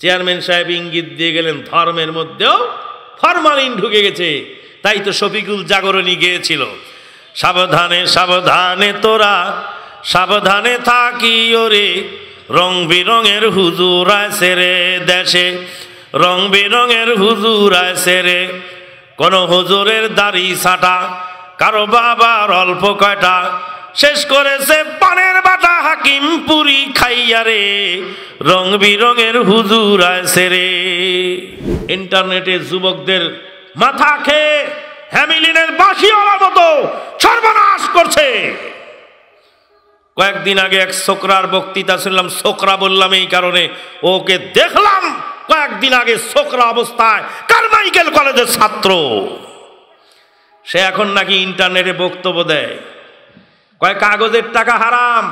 chairman সাহেব ইঙ্গিত দিয়ে গেলেন ফর্মের মধ্যেও ফরমালিন ঢুকে গেছে তাই তো শফিকুল জাগরণী গিয়েছিল সাবধানে সাবধানে তোরা সাবধানে থাকি ওরে রং বিরঙের হুজুর আছে রে দেশে রং বিরঙের হুজুর আছে রে কোন হুজুরের দাড়ি ছাটা কারো বাবার অল্প কয়টা শেষ করেছে পানে দাদা হাকিম পুরি খাইয়া রে রং বিরঙের হুজুর আছে রে ইন্টারনেটে যুবকদের মাথা খেয়ে হ্যামিলিনের বাসিওয়ালার মতো সর্বনাশ করছে কয়েকদিন আগে এক ছোকরার বক্তৃতা শুনলাম ছোকরা বললাম এই কারণে ওকে দেখলাম কয়েকদিন আগে ছোকরা অবস্থায় কারমাইকেল কলেজের ছাত্র সে এখন নাকি ইন্টারনেটে বক্তব্য দেয় কয় কাগজের টাকা হারাম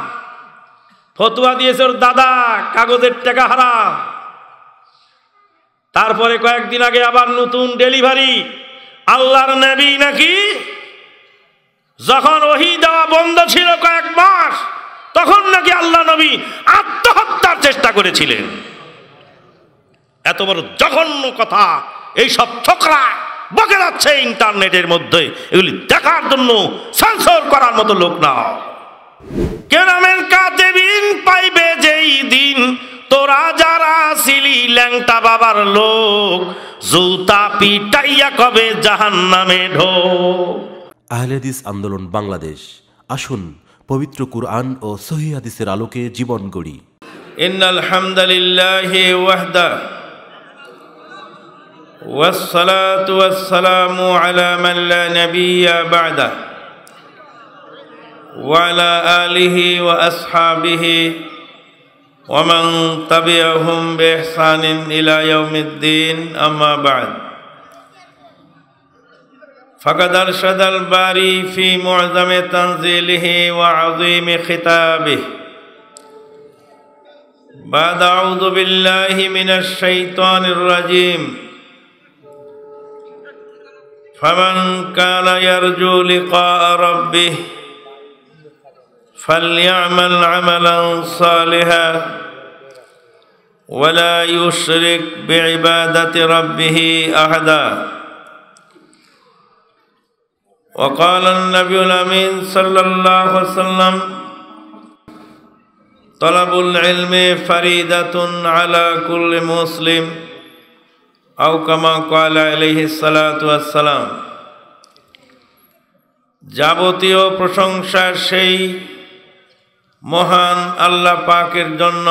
ফতুয়া দিয়েছে ওর দাদা কাগজের টাকা হারা তারপরে কয়েকদিন আগে আবার নতুন ডেলিভারি আল্লাহর নবী নাকি যখন ওহি দেওয়া বন্ধ ছিল কয়েক মাস তখন নাকি আল্লাহ নবী আত্মহত্যার চেষ্টা করেছিলেন এত বড় জঘন্য কথা এই সব ঠোকরা বকে যাচ্ছে ইন্টারনেটের মধ্যে এগুলি দেখার জন্য সেন্সর করার মতো লোক না কেরামের দিন পাইবে যেই দিন তোরা যারা ছিলি ল্যাংটা বাবার লোক জুতা পিটাইয়া কবে জাহান নামে ঢো আহলেদিস আন্দোলন বাংলাদেশ আসুন পবিত্র কুরআন ও সহি হাদিসের আলোকে জীবন গড়ি ইন্নাল হামদালিল্লাহ ওয়াহদা والصلاة والسلام على من لا نبي بعده وعلى آله وأصحابه ومن تبعهم بإحسان إلى يوم الدين أما بعد فقد أرشد الباري في معظم تنزيله وعظيم خطابه بعد أعوذ بالله من الشيطان الرجيم فمن كان يرجو لقاء ربه فليعمل عملا صالحا ولا يشرك بعبادة ربه أحدا وقال النبي الأمين صلى الله عليه وسلم طلب العلم فريدة على كل مسلم أو كما قال عليه الصلاة والسلام جابوتيو প্রশংসা সেই মহান আল্লাহ পাকের জন্য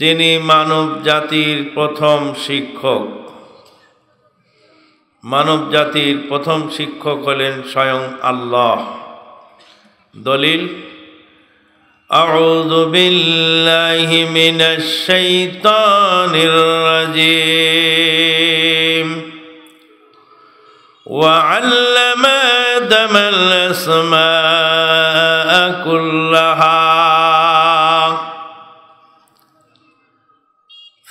যিনি মানব জাতির প্রথম শিক্ষক মানব জাতির প্রথম শিক্ষক হলেন স্বয়ং আল্লাহ দলিল أعوذ بالله من الشيطان الرجيم وعلم آدم كلها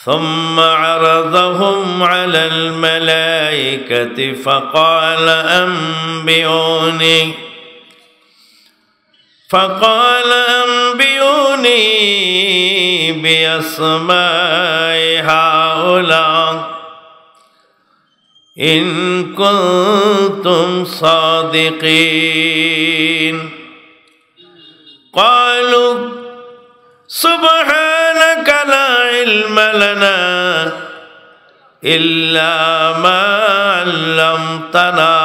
ثم عرضهم على الملائكة فقال أنبئوني فقال أنبئوني بأسماء هؤلاء إن كنتم صادقين قالوا سبحانك لا علم لنا إلا ما علمتنا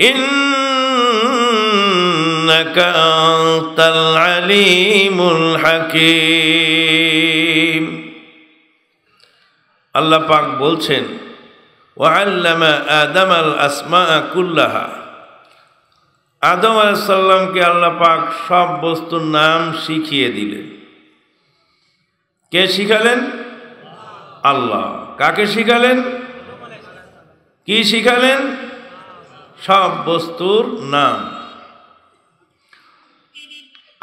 إنك أنت العليم الحكيم আল্লাহ পাক বলছেন ওয়াল্লামা আদম আল আসমা কুল্লাহা আদম আলাইসাল্লামকে আল্লাহ পাক সব বস্তুর নাম শিখিয়ে দিলেন কে শিখালেন আল্লাহ কাকে শিখালেন কি শিখালেন সব বস্তুর নাম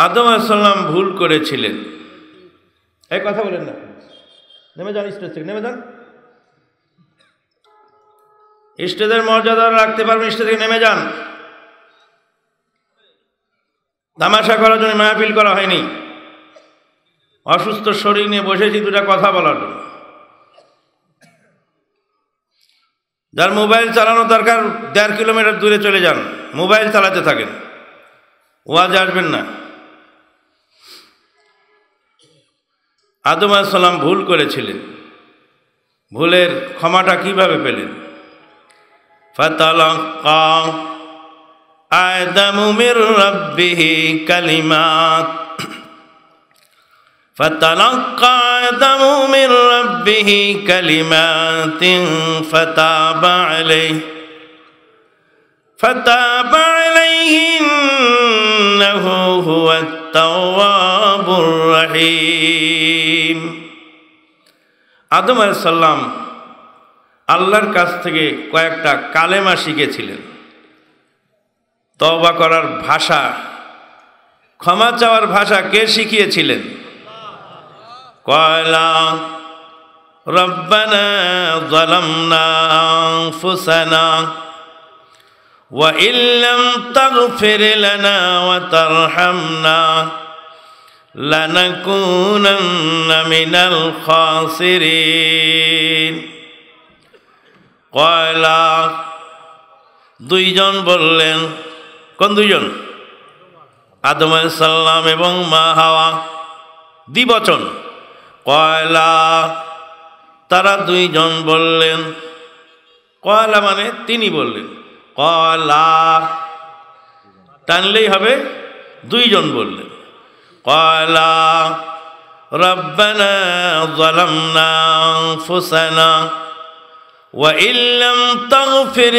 আদম আলাইসাল্লাম ভুল করেছিলেন এই কথা বলেন না নেমে যান স্টেজ থেকে নেমে যান স্টেজের মর্যাদা রাখতে পারবেন স্টেজ থেকে নেমে যান তামাশা করার জন্য মাহফিল করা হয়নি অসুস্থ শরীর নিয়ে বসেছি দুটা কথা বলার জন্য যার মোবাইল চালানো দরকার দেড় কিলোমিটার দূরে চলে যান মোবাইল চালাতে থাকেন ওয়াজ আসবেন না আদম সালাম ভুল করেছিলেন ভুলের ক্ষমাটা কিভাবে পেলেন ফাতালা আয়দামু মির রব্বিহি কালিমাত ফতলাক্কা আয়দামু মির রব্বিহি কালিমাতিন ফতাবা আলাইহি ফতাবা আলাইহি ইন্নাহু হুয়াত তাওয়াবুর রহিম আল্লাহর কাছ থেকে কয়েকটা কালেমা শিখেছিলেন তবা করার ভাষা ক্ষমা চাওয়ার ভাষা কে শিখিয়েছিলেন কয়লা ربنا ظلمنا أنفسنا وإن لم تغفر لنا وترحمنا لنكونن من الخاسرين قال দুইজন বললেন কোন দুজন আদম সাল্লাম এবং মা হাওয়া দ্বিবচন কয়লা তারা দুইজন বললেন কয়লা মানে তিনি বললেন কয়লা টানলেই হবে দুইজন বললেন কয়লা রব্বানা ظلمنا ইল্লাম وإن لم تغفر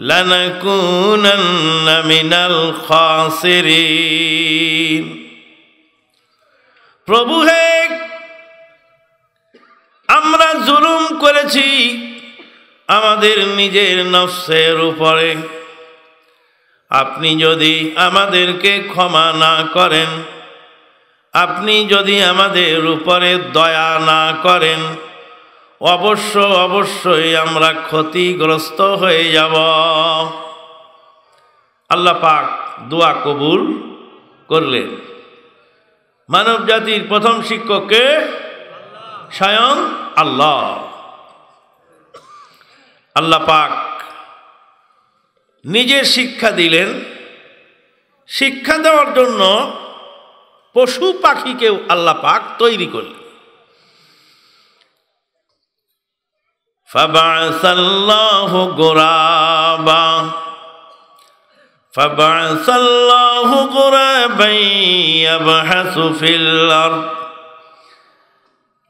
لنكونن من الخاسرين প্রভু হে আমরা জুলুম করেছি আমাদের নিজের নফসের উপরে আপনি যদি আমাদেরকে ক্ষমা না করেন আপনি যদি আমাদের উপরে দয়া না করেন অবশ্য অবশ্যই আমরা ক্ষতিগ্রস্ত হয়ে যাব আল্লাহ পাক দোয়া কবুল করলেন মানব জাতির প্রথম শিক্ষককে স্বয়ং আল্লাহ আল্লাহ পাক নিজে শিক্ষা দিলেন শিক্ষা দেওয়ার জন্য পশু পাখিকেও আল্লাহ পাক তৈরি করলেন فبعث الله غرابا فبعث الله غرابا يبحث في الأرض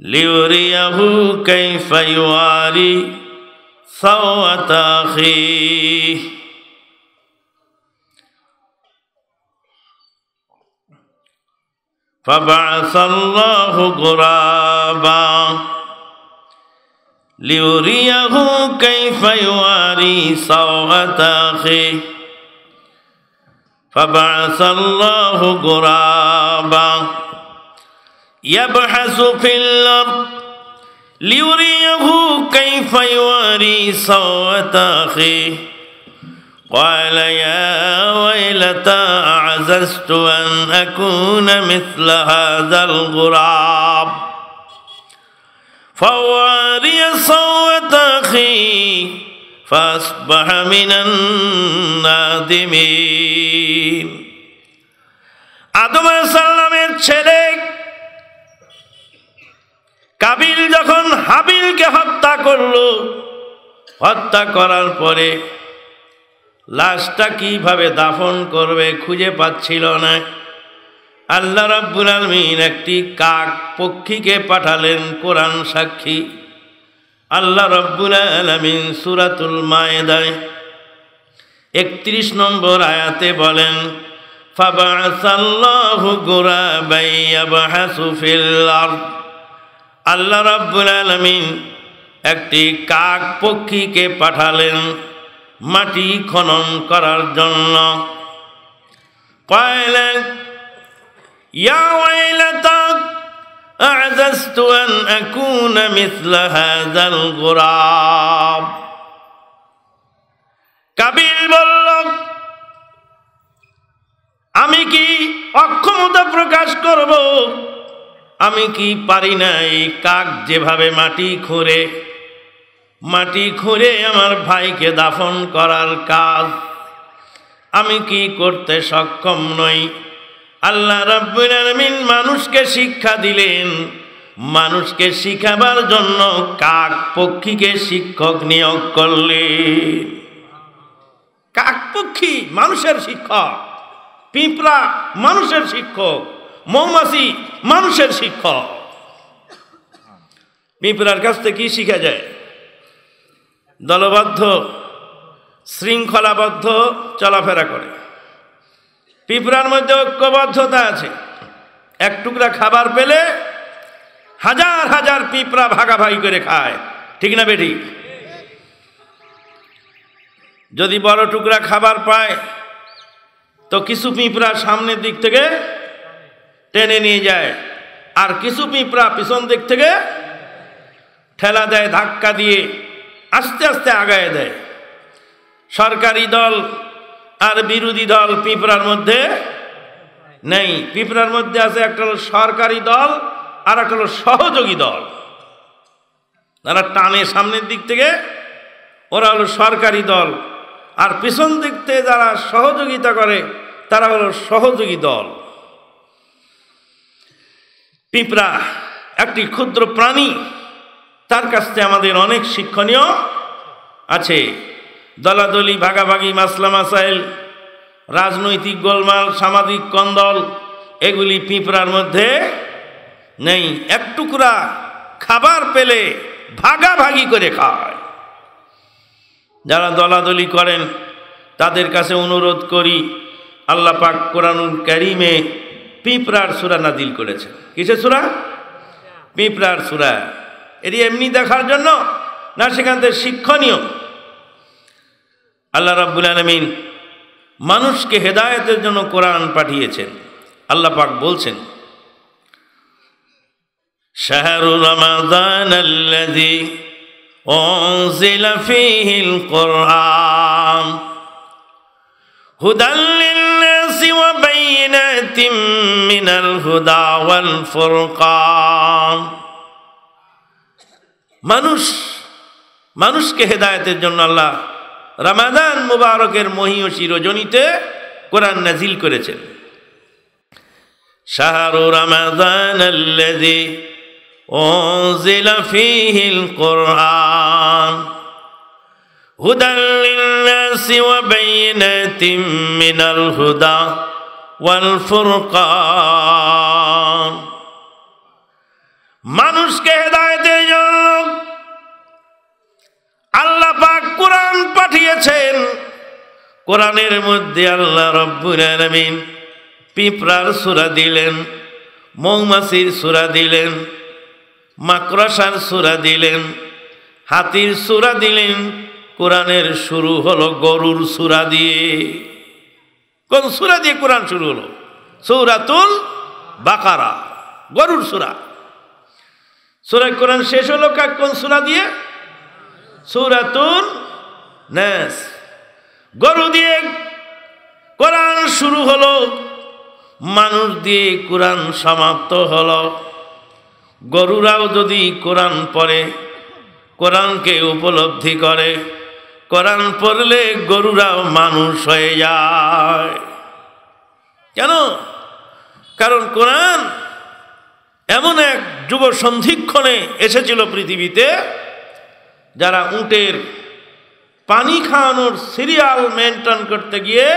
ليريه كيف يواري ثوة أخيه فبعث الله غرابا ليريه كيف يواري سوءة أخيه فبعث الله غرابا يبحث في الأرض ليريه كيف يواري سوءة أخيه قال يا ويلتى أعززت أن أكون مثل هذا الغراب فواري صوت أخي فأصبح من النادمين আদম সাল্লামের ছেলে কাবিল যখন হাবিলকে হত্যা করল হত্যা করার পরে লাশটা কিভাবে দাফন করবে খুঁজে পাচ্ছিল না আল্লাহ রাব্বুল আলমিন একটি কাক পক্ষীকে পাঠালেন কোরআন সাক্ষী আল্লাহ রব্বুল আলমিন সুরাতুল মায়েদায় একত্রিশ নম্বর আয়াতে বলেন আল্লাহ রব্বুল আলমিন একটি কাক পক্ষীকে পাঠালেন মাটি খনন করার জন্য পায়লেন يا ويلتا أعجزت أن أكون مثل هذا الغراب কাবিল বলল আমি কি অক্ষমতা প্রকাশ করব আমি কি পারি নাই কাক যেভাবে মাটি খুঁড়ে মাটি খুঁড়ে আমার ভাইকে দাফন করার কাজ আমি কি করতে সক্ষম নই আল্লাহ রাব্বুল মানুষকে শিক্ষা দিলেন মানুষকে শিখাবার জন্য কাক পক্ষীকে শিক্ষক নিয়োগ করলেন কাক পক্ষী মানুষের শিক্ষক পিঁপড়া মানুষের শিক্ষক মৌমাছি মানুষের শিক্ষক পিঁপড়ার কাছ থেকে কি শিখা যায় দলবদ্ধ শৃঙ্খলাবদ্ধ চলাফেরা করে পিঁপড়ার মধ্যে ঐক্যবদ্ধতা আছে এক টুকরা খাবার পেলে হাজার হাজার পিঁপড়া ভাগাভাগি করে খায় ঠিক না বেটি যদি বড় টুকরা খাবার পায় তো কিছু পিঁপড়া সামনের দিক থেকে টেনে নিয়ে যায় আর কিছু পিঁপড়া পিছন দিক থেকে ঠেলা দেয় ধাক্কা দিয়ে আস্তে আস্তে আগায় দেয় সরকারি দল আর বিরোধী দল পিঁপড়ার মধ্যে নেই পিঁপড়ার মধ্যে আছে একটা হলো সরকারি দল আর একটা হলো সহযোগী দল তারা টানে সামনের দিক থেকে ওরা হলো সরকারি দল আর পিছন দিক থেকে যারা সহযোগিতা করে তারা হলো সহযোগী দল পিঁপড়া একটি ক্ষুদ্র প্রাণী তার কাছ থেকে আমাদের অনেক শিক্ষণীয় আছে দলাদলি ভাগাভাগি মাসলা মাসাইল রাজনৈতিক গোলমাল সামাজিক কন্দল এগুলি পিঁপড়ার মধ্যে নেই এক টুকরা খাবার পেলে ভাগাভাগি করে খায় যারা দলাদলি করেন তাদের কাছে অনুরোধ করি আল্লাহ পাক কোরআনুল ক্যারিমে পিঁপড়ার সুরা নাদিল করেছে কিসের সুরা পিঁপড়ার সুরা এটি এমনি দেখার জন্য না সেখান থেকে শিক্ষণীয় আল্লাহ রাব্বুল আলমিন মানুষকে হেদায়তের জন্য কোরআন পাঠিয়েছেন আল্লাহ পাক বলছেন মানুষ মানুষকে হেদায়তের জন্য আল্লাহ রামাদান মুবারকের মহিয়সী রজনীতে কোরআন নাজিল করেছেন শাহরু রামাদান আল্লাযী হুদা মানুষকে হেদায়েত কোরআন পাঠিয়েছেন কোরআনের মধ্যে আল্লাহ রব্বুল আলমিন পিঁপড়ার সুরা দিলেন মৌমাছির সুরা দিলেন মাকড়াসার সুরা দিলেন হাতির সুরা দিলেন কোরআনের শুরু হলো গরুর সুরা দিয়ে কোন সুরা দিয়ে কোরআন শুরু হলো সৌরাতুল বাকারা গরুর সুরা সুরা কোরআন শেষ হলো কোন সুরা দিয়ে সৌরাতুল ন্যাস গরু দিয়ে কোরআন শুরু হলো মানুষ দিয়ে কোরআন সমাপ্ত হল গরুরাও যদি কোরআন পড়ে কোরআনকে উপলব্ধি করে কোরআন পড়লে গরুরাও মানুষ হয়ে যায় কেন কারণ কোরআন এমন এক যুব সন্ধিক্ষণে এসেছিল পৃথিবীতে যারা উটের পানি খাওয়ানোর সিরিয়াল মেনটেন করতে গিয়ে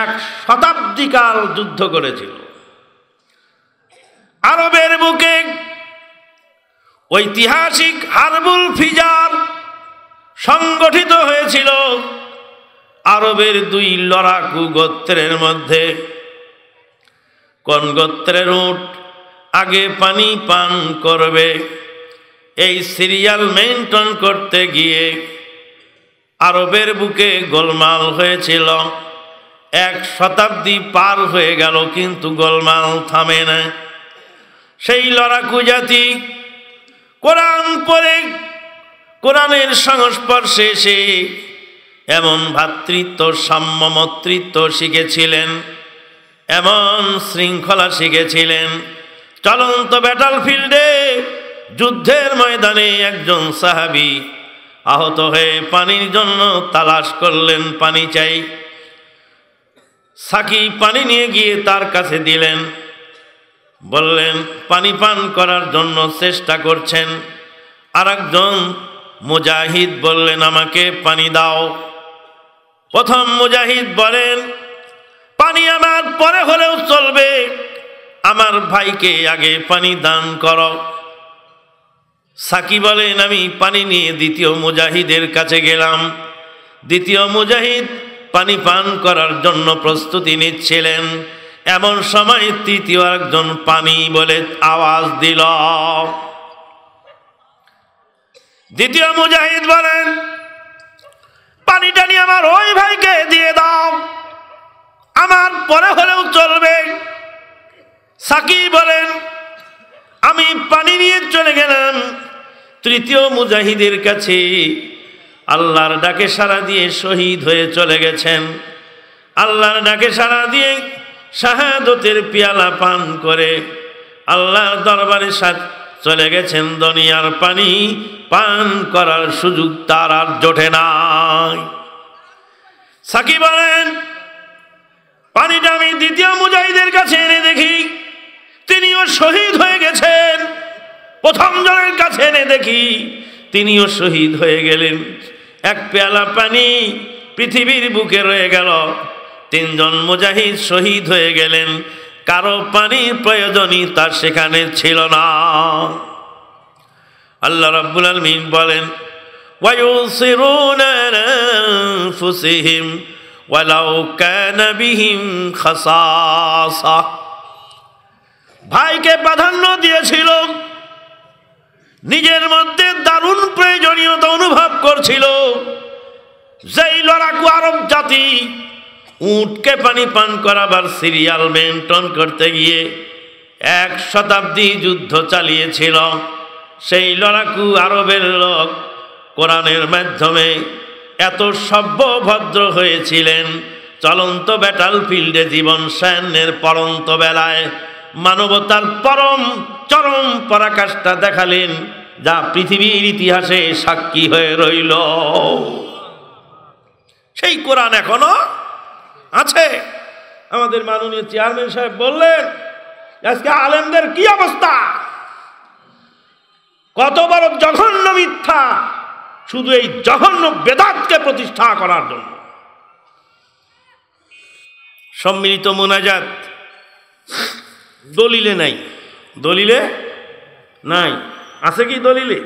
এক শতাব্দীকাল যুদ্ধ করেছিল আরবের বুকে ঐতিহাসিক হারবুল ফিজার সংগঠিত হয়েছিল আরবের দুই লড়াকু গোত্রের মধ্যে কোন গোত্রের উঠ আগে পানি পান করবে এই সিরিয়াল মেনটেন করতে গিয়ে আরবের বুকে গোলমাল হয়েছিল এক শতাব্দী পার হয়ে গেল কিন্তু গোলমাল থামে না সেই লড়াকু জাতি কোরআন পরে কোরআনের সংস্পর্শে এসে এমন ভাতৃত্ব সাম্যমতৃত্ব শিখেছিলেন এমন শৃঙ্খলা শিখেছিলেন চলন্ত ব্যাটাল ফিল্ডে যুদ্ধের ময়দানে একজন সাহাবি আহত হয়ে পানির জন্য তালাশ করলেন পানি চাই সাকি পানি নিয়ে গিয়ে তার কাছে দিলেন বললেন পানি পান করার জন্য চেষ্টা করছেন আর একজন মুজাহিদ বললেন আমাকে পানি দাও প্রথম মুজাহিদ বলেন পানি আমার পরে হলেও চলবে আমার ভাইকে আগে পানি দান করো সাকি বলেন আমি পানি নিয়ে দ্বিতীয় মুজাহিদের কাছে গেলাম দ্বিতীয় মুজাহিদ পানি পান করার জন্য প্রস্তুতি নিচ্ছিলেন এমন সময় তৃতীয় একজন পানি বলে আওয়াজ দিল দ্বিতীয় মুজাহিদ বলেন পানিটা নিয়ে আমার ওই ভাইকে দিয়ে দাও আমার পরে হলেও চলবে সাকি বলেন আমি পানি নিয়ে চলে গেলাম তৃতীয় মুজাহিদের কাছে আল্লাহর ডাকে সারা দিয়ে শহীদ হয়ে চলে গেছেন আল্লাহর ডাকে সারা দিয়ে শাহাদতের পিয়ালা পান করে আল্লাহর দরবারে চলে গেছেন দুনিয়ার পানি পান করার সুযোগ তার আর জোটে নাই সাকি বলেন পানিটা আমি দ্বিতীয় মুজাহিদের কাছে এনে দেখি তিনিও শহীদ হয়ে গেছেন প্রথম জনের কাছে এনে দেখি তিনিও শহীদ হয়ে গেলেন এক পেয়ালা পানি পৃথিবীর বুকে রয়ে গেল তিনজন মুজাহিদ শহীদ হয়ে গেলেন কারো পানির প্রয়োজনই তার সেখানে ছিল না আল্লাহ রাব্বুল আলমিন বলেন ভাইকে প্রাধান্য দিয়েছিল নিজের মধ্যে দারুণ প্রয়োজনীয়তা অনুভব করছিল যেই লড়াকু আরব জাতি উঁটকে পানি পান করাবার সিরিয়াল মেনটন করতে গিয়ে এক শতাব্দী যুদ্ধ চালিয়েছিল সেই লড়াকু আরবের লোক কোরআনের মাধ্যমে এত সভ্যভদ্র হয়েছিলেন চলন্ত ব্যাটাল ফিল্ডে জীবন সৈন্যের পরন্ত বেলায় মানবতার পরম চরম পরাকাষ্ঠা দেখালেন যা পৃথিবীর ইতিহাসে সাক্ষী হয়ে রইল সেই কোরআন এখনো আছে আমাদের মাননীয় চেয়ারম্যান সাহেব বললেন আজকে আলেমদের কি অবস্থা কত বড় জঘন্য মিথ্যা শুধু এই জঘন্য বেদাতকে প্রতিষ্ঠা করার জন্য সম্মিলিত মোনাজাত দলিলে নাই দলিলে নাই আছে কি দলিলে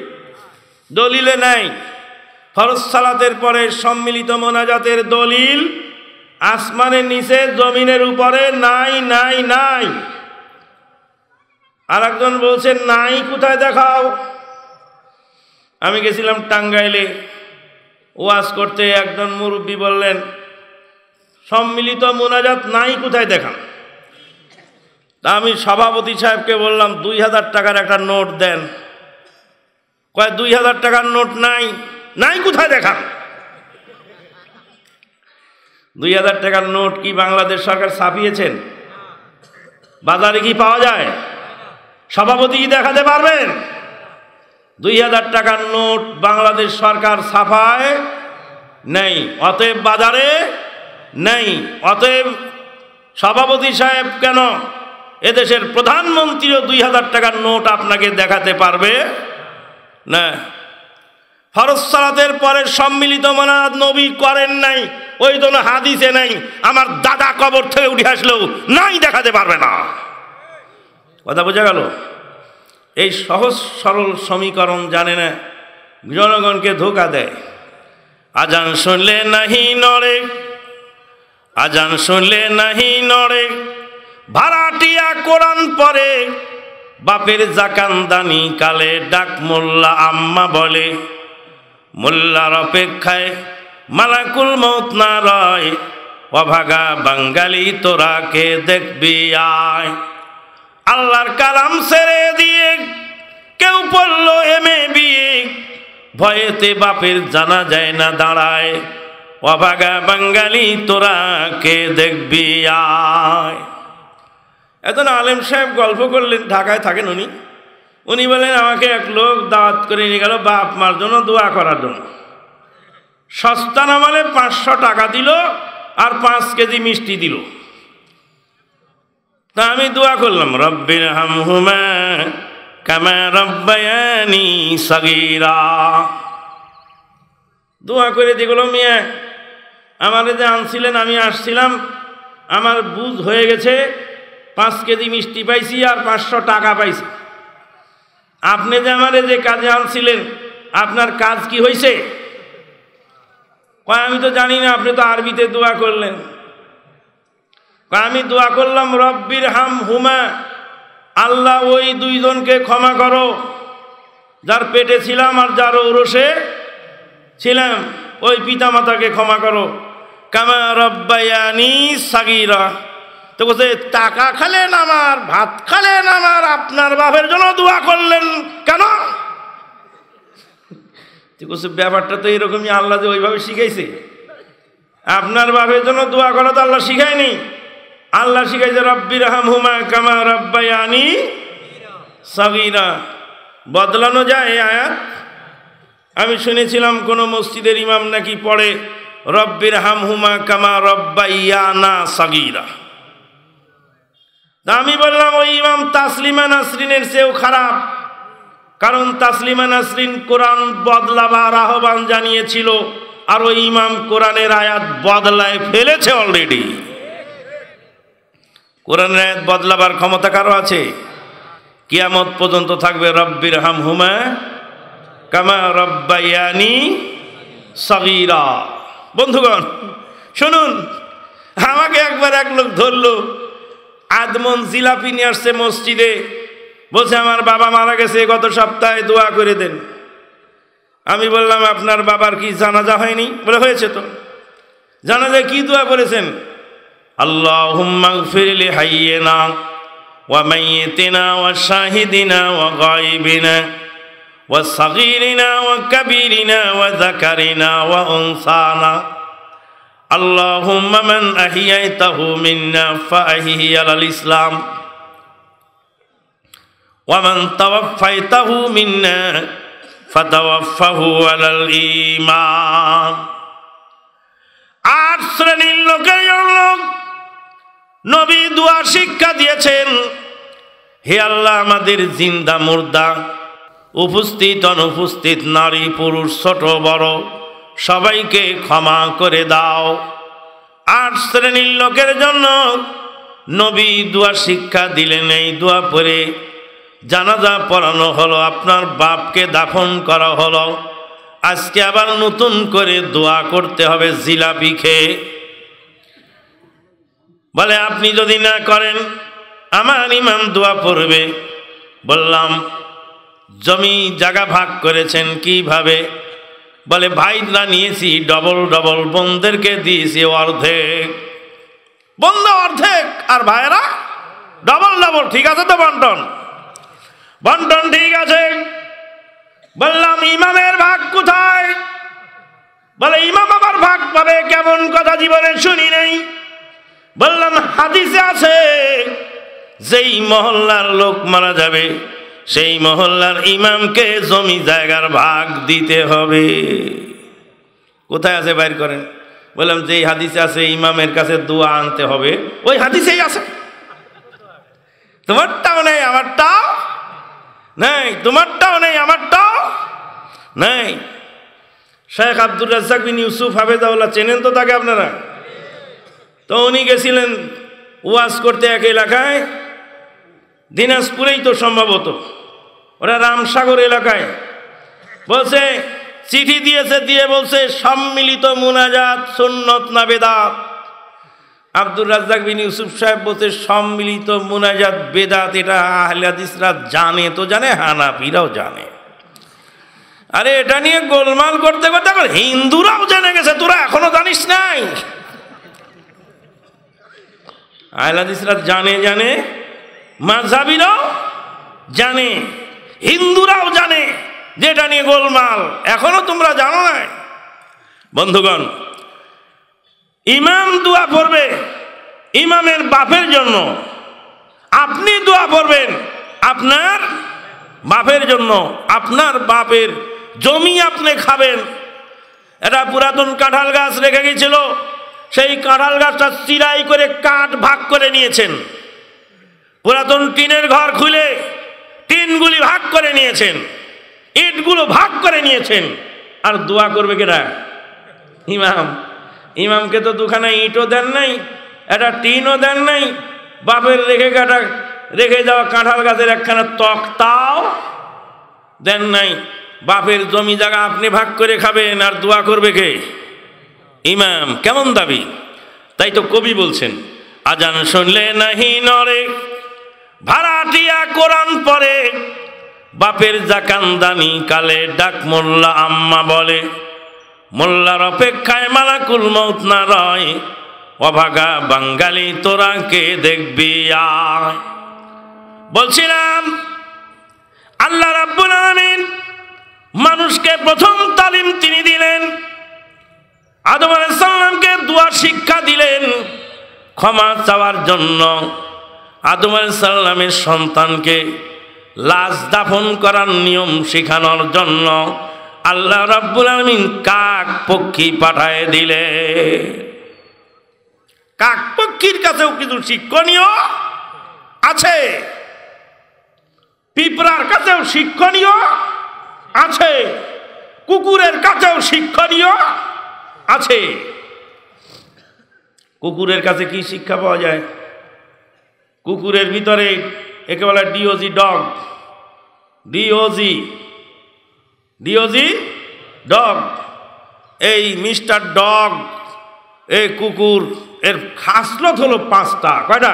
দলিলে নাই ফরজ সালাতের পরে সম্মিলিত মোনাজাতের দলিল আসমানের নিচে জমিনের উপরে নাই নাই নাই আর একজন বলছে নাই কোথায় দেখাও আমি গেছিলাম টাঙ্গাইলে ওয়াজ করতে একজন মুরব্বী বললেন সম্মিলিত মোনাজাত নাই কোথায় দেখাও তা আমি সভাপতি সাহেবকে বললাম দুই হাজার টাকার একটা নোট দেন কয় দুই হাজার টাকার নোট নাই নাই কোথায় দেখা দুই হাজার টাকার নোট কি বাংলাদেশ সরকার ছাপিয়েছেন বাজারে কি পাওয়া যায় সভাপতি কি দেখাতে পারবেন দুই হাজার টাকার নোট বাংলাদেশ সরকার ছাপায় নেই অতএব বাজারে নেই অতএব সভাপতি সাহেব কেন এদেশের প্রধানমন্ত্রীও দুই হাজার টাকার নোট আপনাকে দেখাতে পারবে না ফরজ সালাতের পরে সম্মিলিত মানাত নবী করেন নাই ওই জন্য হাদিসে নাই আমার দাদা কবর থেকে উঠে আসলেও নাই দেখাতে পারবে না কথা বোঝা গেল এই সহজ সরল সমীকরণ জানে না জনগণকে ধোকা দেয় আজান শুনলে নাহি নড়ে আজান শুনলে নাহি নড়ে ভাড়াটিয়া কোরআন পরে বাপের জাকান্দানি কালে ডাক মোল্লা আম্মা বলে মোল্লার অপেক্ষায় মালাকুল মত না রয় অভাগা বাঙালি তোরা কে দেখবি আয় আল্লাহর কালাম ছেড়ে দিয়ে কেউ পড়ল এমে বিয়ে ভয়েতে বাপের জানা যায় না দাঁড়ায় অভাগা বাঙালি তোরা কে দেখবি আয় এখন আলেম সাহেব গল্প করলেন ঢাকায় থাকেন উনি উনি বলেন আমাকে এক লোক দাওয়াত করে নিয়ে গেল বাপ মার জন্য দোয়া করার জন্য সস্তা নামালে পাঁচশো টাকা দিল আর পাঁচ কেজি মিষ্টি দিল তা আমি দোয়া করলাম রব্বির হাম হুমা কামা রব্বায়ানি সগিরা দোয়া করে দেখল মিয়া আমার যে আনছিলেন আমি আসছিলাম আমার বুঝ হয়ে গেছে পাঁচ কেজি মিষ্টি পাইছি আর পাঁচশো টাকা পাইছি আপনি যে আমার যে কাজে আনছিলেন আপনার কাজ কি হয়েছে কয় আমি তো জানি না আপনি তো আরবিতে দোয়া করলেন আমি দোয়া করলাম রব্বির হাম হুমা আল্লাহ ওই দুইজনকে ক্ষমা করো যার পেটে ছিলাম আর যার ওরসে ছিলাম ওই পিতামাতাকে ক্ষমা করো কামা রব্বায়ানি সাগিরা তো বলছে টাকা খালেন আমার ভাত খালেন আমার আপনার বাপের জন্য দোয়া করলেন কেন ব্যাপারটা তো এরকমই আল্লাহ যে ওইভাবে শিখাইছে আপনার বাপের জন্য দোয়া করা তো আল্লাহ শিখায়নি আল্লাহ শিখাইছে রব্বির হাম হুমা কামা আনি সগিরা বদলানো যায় আয়াত আমি শুনেছিলাম কোনো মসজিদের ইমাম নাকি পড়ে রব্বির হাম হুমা কামা রব্বাইয়ানা সগিরা আমি বললাম ওই ইমাম তাসলিমা নাসরিনের চেয়েও খারাপ কারণ তাসলিমা নাসরিন কোরআন বদলাবার আহ্বান জানিয়েছিল আর ওই ইমাম কোরআনের আয়াত বদলায় ফেলেছে অলরেডি কোরআনের আয়াত বদলাবার ক্ষমতা কারো আছে কিয়ামত পর্যন্ত থাকবে রব্বির হাম হুমা কামা রব্বাইয়ানি সগিরা বন্ধুগণ শুনুন আমাকে একবার এক লোক ধরলো আদমন জিলাপি নিয়ে আসছে মসজিদে বলছে আমার বাবা মারা গেছে গত সপ্তাহে দোয়া করে দেন আমি বললাম আপনার বাবার কি জানাজা হয়নি বলে হয়েছে তো যায় কি দোয়া করেছেন আল্লাহ ফিরলি হাইয়ে না وميتنا ও وغائبنا ও وكبيرنا আল্লাহুম্মা মান আহিয়াইতাহু মিন্না ফাহিহি আলাল ইসলাম ওয়া মান তাওয়াফাইতাহু মিন্না ফাতাওয়াফাহু আলাল আট শ্রেণীর লোকের লোক নবী দুয়ার শিক্ষা দিয়েছেন হে আল্লাহ আমাদের জিন্দা মুর্দা উপস্থিত অনুপস্থিত নারী পুরুষ ছোট বড় সবাইকে ক্ষমা করে দাও আট শ্রেণীর লোকের জন্য নবী দোয়া শিক্ষা দিলেন এই দোয়া পরে জানাজা পড়ানো হলো আপনার বাপকে দাফন করা হলো আজকে আবার নতুন করে দোয়া করতে হবে জিলাপি খেয়ে বলে আপনি যদি না করেন আমার ইমাম দোয়া পড়বে বললাম জমি জায়গা ভাগ করেছেন কিভাবে বলে ভাইরা নিয়েছি ডবল ডবল বোনদেরকে দিয়েছি অর্ধেক বন্ধ অর্ধেক আর ভাইরা ডবল ডবল ঠিক আছে তো বন্টন বন্টন ঠিক আছে বললাম ইমামের ভাগ কোথায় বলে ইমাম আবার ভাগ পাবে কেমন কথা জীবনে শুনি নেই বললাম হাদিসে আছে যেই মহল্লার লোক মারা যাবে সেই মহল্লার ইমামকে জমি জায়গার ভাগ দিতে হবে কোথায় আছে বাইর করেন বললাম যে হাদিসে আছে ইমামের কাছে দোয়া আনতে হবে ওই হাদিসেই আছে তোমারটাও নেই আমারটাও নেই তোমারটাও নেই আমারটাও নেই শেখ আব্দুল রাজ্জাক বিন ইউসুফ হাফেজাউল্লাহ চেনেন তো তাকে আপনারা তো উনি গেছিলেন ওয়াজ করতে এক এলাকায় দিনাজপুরেই তো সম্ভবত ওরা রামসাগর এলাকায় বলছে চিঠি দিয়েছে দিয়ে বলছে সম্মিলিত মুনাজাত সুন্নত না বেদাত আব্দুর রাজ্জাক বিন ইউসুফ সাহেব বলছে সম্মিলিত মুনাজাত বেদাত এটা আহলাদিসরা জানে তো জানে হানাপিরাও জানে আরে এটা নিয়ে গোলমাল করতে করতে এখন হিন্দুরাও জেনে গেছে তোরা এখনো জানিস নাই আহলাদিসরা জানে জানে মাঝাবিরাও জানে হিন্দুরাও জানে যেটা নিয়ে গোলমাল এখনও তোমরা জানো নাই বন্ধুগণ ইমাম দোয়া পড়বে ইমামের বাপের জন্য আপনি দোয়া পড়বেন আপনার বাপের জন্য আপনার বাপের জমি আপনি খাবেন এটা পুরাতন কাঁঠাল গাছ রেখে গেছিল সেই কাঁঠাল গাছটা চিরাই করে কাঠ ভাগ করে নিয়েছেন পুরাতন টিনের ঘর খুলে টিনগুলি ভাগ করে নিয়েছেন ইটগুলো ভাগ করে নিয়েছেন আর দোয়া করবে কেটা ইমাম ইমামকে তো দুখানা ইটও দেন নাই একটা টিনও দেন নাই বাপের রেখে কাটা রেখে যাওয়া কাঁঠাল গাছের একখানা তক্তাও দেন নাই বাপের জমি জায়গা আপনি ভাগ করে খাবেন আর দোয়া করবে কে ইমাম কেমন দাবি তাই তো কবি বলছেন আজান শুনলে নাহি নরে ভাড়াটিয়া কোরআন পরে বাপের জাকান্দানি কালে ডাক মোল্লা আম্মা বলে মোল্লার অপেক্ষায় মালাকুল মৌত না রয় অভাগা বাঙ্গালি তোরা কে দেখবি বলছিলাম আল্লাহ রাব্বুল আমিন মানুষকে প্রথম তালিম তিনি দিলেন আদম আলাইসাল্লামকে দুয়ার শিক্ষা দিলেন ক্ষমা চাওয়ার জন্য আদম সাল্লামের সন্তানকে লাশ দাফন করার নিয়ম শেখানোর জন্য আল্লাহ রাব্বুল আলমিন কাক পক্ষী পাঠায় দিলে কাক পক্ষীর কাছেও কিছু শিক্ষণীয় আছে পিঁপড়ার কাছেও শিক্ষণীয় আছে কুকুরের কাছেও শিক্ষণীয় আছে কুকুরের কাছে কি শিক্ষা পাওয়া যায় কুকুরের ভিতরে একে বলে D O G dog D O G D O G dog এই মিস্টার ডগ এই কুকুর এর খাসলত হলো পাঁচটা কয়টা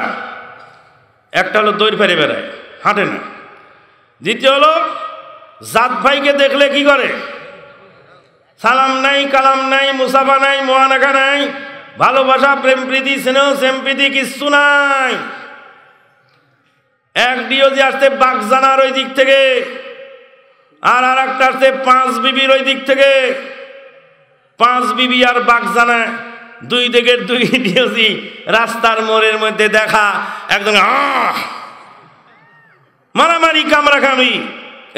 একটা হলো দৈর ফেরে বেড়ায় হাঁটে না দ্বিতীয় হলো জাত ভাইকে দেখলে কি করে সালাম নাই কালাম নাই মুসাফা নাই মহানাখা নাই ভালোবাসা প্রেম প্রীতি স্নেহ প্রীতি কিচ্ছু নাই এক ডিওজি আসছে বাগজানার ওই দিক থেকে আর আর একটা আসছে পাঁচ বিবির ওই দিক থেকে পাঁচ বিবি আর বাগজানা দুই দিকের দুই ডিওজি রাস্তার মোড়ের মধ্যে দেখা একদম মারামারি কামড়াকামি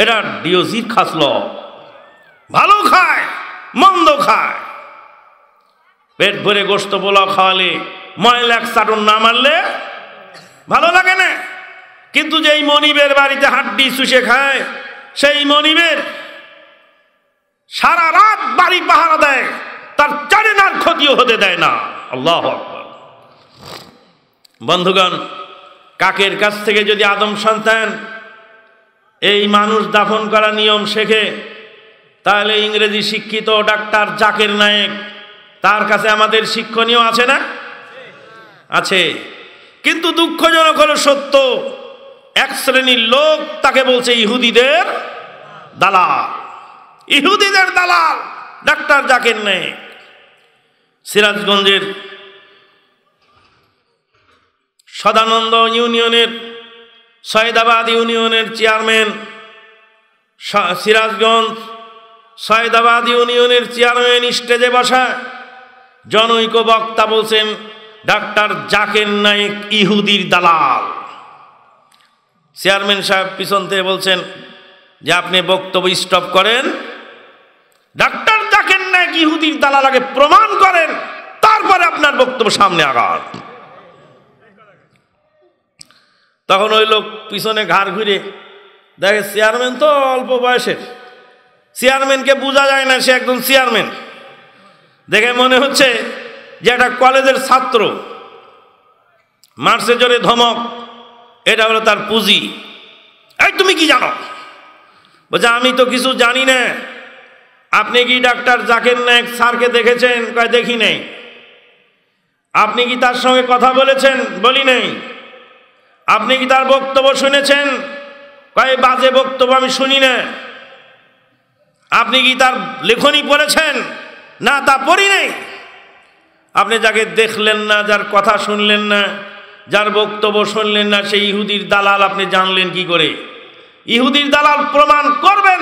এটা ডিওজির খাসল ভালো খায় মন্দ খায় পেট ভরে গোস্ত পোলাও খাওয়ালে ময়লা এক চাটন না মারলে ভালো লাগে না কিন্তু যেই মনিবের বাড়িতে হাড্ডি চুষে খায় সেই মনিবের সারা রাত বাড়ি পাহারা দেয় তার চারে চারেনার ক্ষতিও হতে দেয় না আল্লাহ বন্ধুগণ কাকের কাছ থেকে যদি আদম সন্তান এই মানুষ দাফন করা নিয়ম শেখে তাহলে ইংরেজি শিক্ষিত ডাক্তার জাকের নায়েক তার কাছে আমাদের শিক্ষণীয় আছে না আছে কিন্তু দুঃখজনক হলো সত্য এক শ্রেণীর লোক তাকে বলছে ইহুদিদের দালাল ইহুদিদের দালাল ডাক্তার জাকির নেই সিরাজগঞ্জের সদানন্দ ইউনিয়নের সৈদাবাদ ইউনিয়নের চেয়ারম্যান সিরাজগঞ্জ সৈদাবাদ ইউনিয়নের চেয়ারম্যান স্টেজে বসা জনৈক বক্তা বলছেন ডাক্তার জাকের নায়ক ইহুদির দালাল চেয়ারম্যান সাহেব পিছন থেকে বলছেন যে আপনি বক্তব্য স্টপ করেন ডাক্তার ডাকেন না ইহুদির দালাল আগে প্রমাণ করেন তারপরে আপনার বক্তব্য সামনে আঘাত তখন ওই লোক পিছনে ঘাড় ঘুরে দেখে চেয়ারম্যান তো অল্প বয়সের চেয়ারম্যানকে বোঝা যায় না সে একজন চেয়ারম্যান দেখে মনে হচ্ছে যে একটা কলেজের ছাত্র মার্সে জোরে ধমক এটা হলো তার পুঁজি এই তুমি কি জানো বলছে আমি তো কিছু জানি না আপনি কি ডাক্তার জাকের নায়ক স্যারকে দেখেছেন কয় দেখি নেই আপনি কি তার সঙ্গে কথা বলেছেন বলি নেই আপনি কি তার বক্তব্য শুনেছেন কয় বাজে বক্তব্য আমি শুনি না আপনি কি তার লেখনী পড়েছেন না তা পড়ি নেই আপনি যাকে দেখলেন না যার কথা শুনলেন না যার বক্তব্য শুনলেন না সেই ইহুদির দালাল আপনি জানলেন কি করে ইহুদির দালাল প্রমাণ করবেন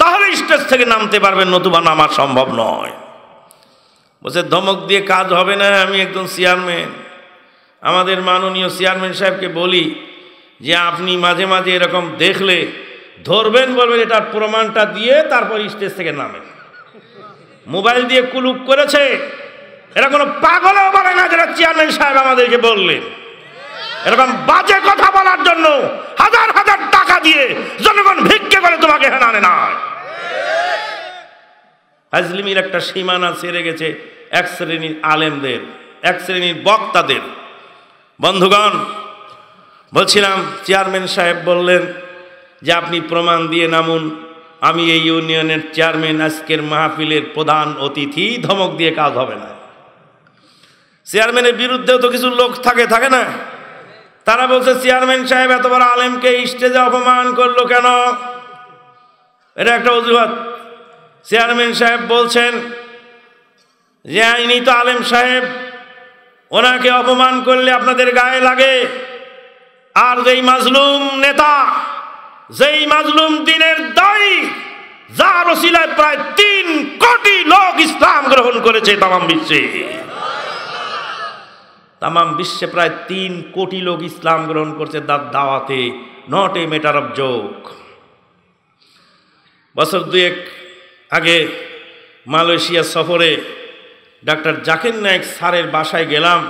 তাহলে স্টেজ থেকে নামতে পারবেন নতুবা নামা সম্ভব নয় বলছে ধমক দিয়ে কাজ হবে না আমি একজন চেয়ারম্যান আমাদের মাননীয় চেয়ারম্যান সাহেবকে বলি যে আপনি মাঝে মাঝে এরকম দেখলে ধরবেন বলবেন এটার প্রমাণটা দিয়ে তারপর স্টেজ থেকে নামেন মোবাইল দিয়ে কুলুপ করেছে এটা কোনো পাগলেও বলে না যেটা চেয়ারম্যান সাহেব আমাদেরকে বললেন এরকম বাজে কথা বলার জন্য হাজার হাজার টাকা দিয়ে জনগণ ভিক্ষে করে তোমাকে হেনানে না আজলিমির একটা সীমানা ছেড়ে গেছে এক শ্রেণীর আলেমদের এক শ্রেণীর বক্তাদের বন্ধুগণ বলছিলাম চেয়ারম্যান সাহেব বললেন যে আপনি প্রমাণ দিয়ে নামুন আমি এই ইউনিয়নের চেয়ারম্যান আজকের মাহফিলের প্রধান অতিথি ধমক দিয়ে কাজ হবে না চেয়ারম্যানের বিরুদ্ধেও তো কিছু লোক থাকে থাকে না তারা বলছে চেয়ারম্যান সাহেব এত বড় আলেমকে স্টেজে অপমান করলো কেন এটা একটা অজুহাত চেয়ারম্যান সাহেব বলছেন যে ইনি তো আলেম সাহেব ওনাকে অপমান করলে আপনাদের গায়ে লাগে আর যেই মাজলুম নেতা যেই মাজলুম দিনের দায়ী যার ওসিলায় প্রায় তিন কোটি লোক ইসলাম গ্রহণ করেছে তাম বিশ্বে তামাম বিশ্বে প্রায় তিন কোটি লোক ইসলাম গ্রহণ করছে দাঁত দাওয়াতে not a matter of joke বছর দুয়েক আগে মালয়েশিয়া সফরে ডাক্তার জাকির নায়ক স্যারের বাসায় গেলাম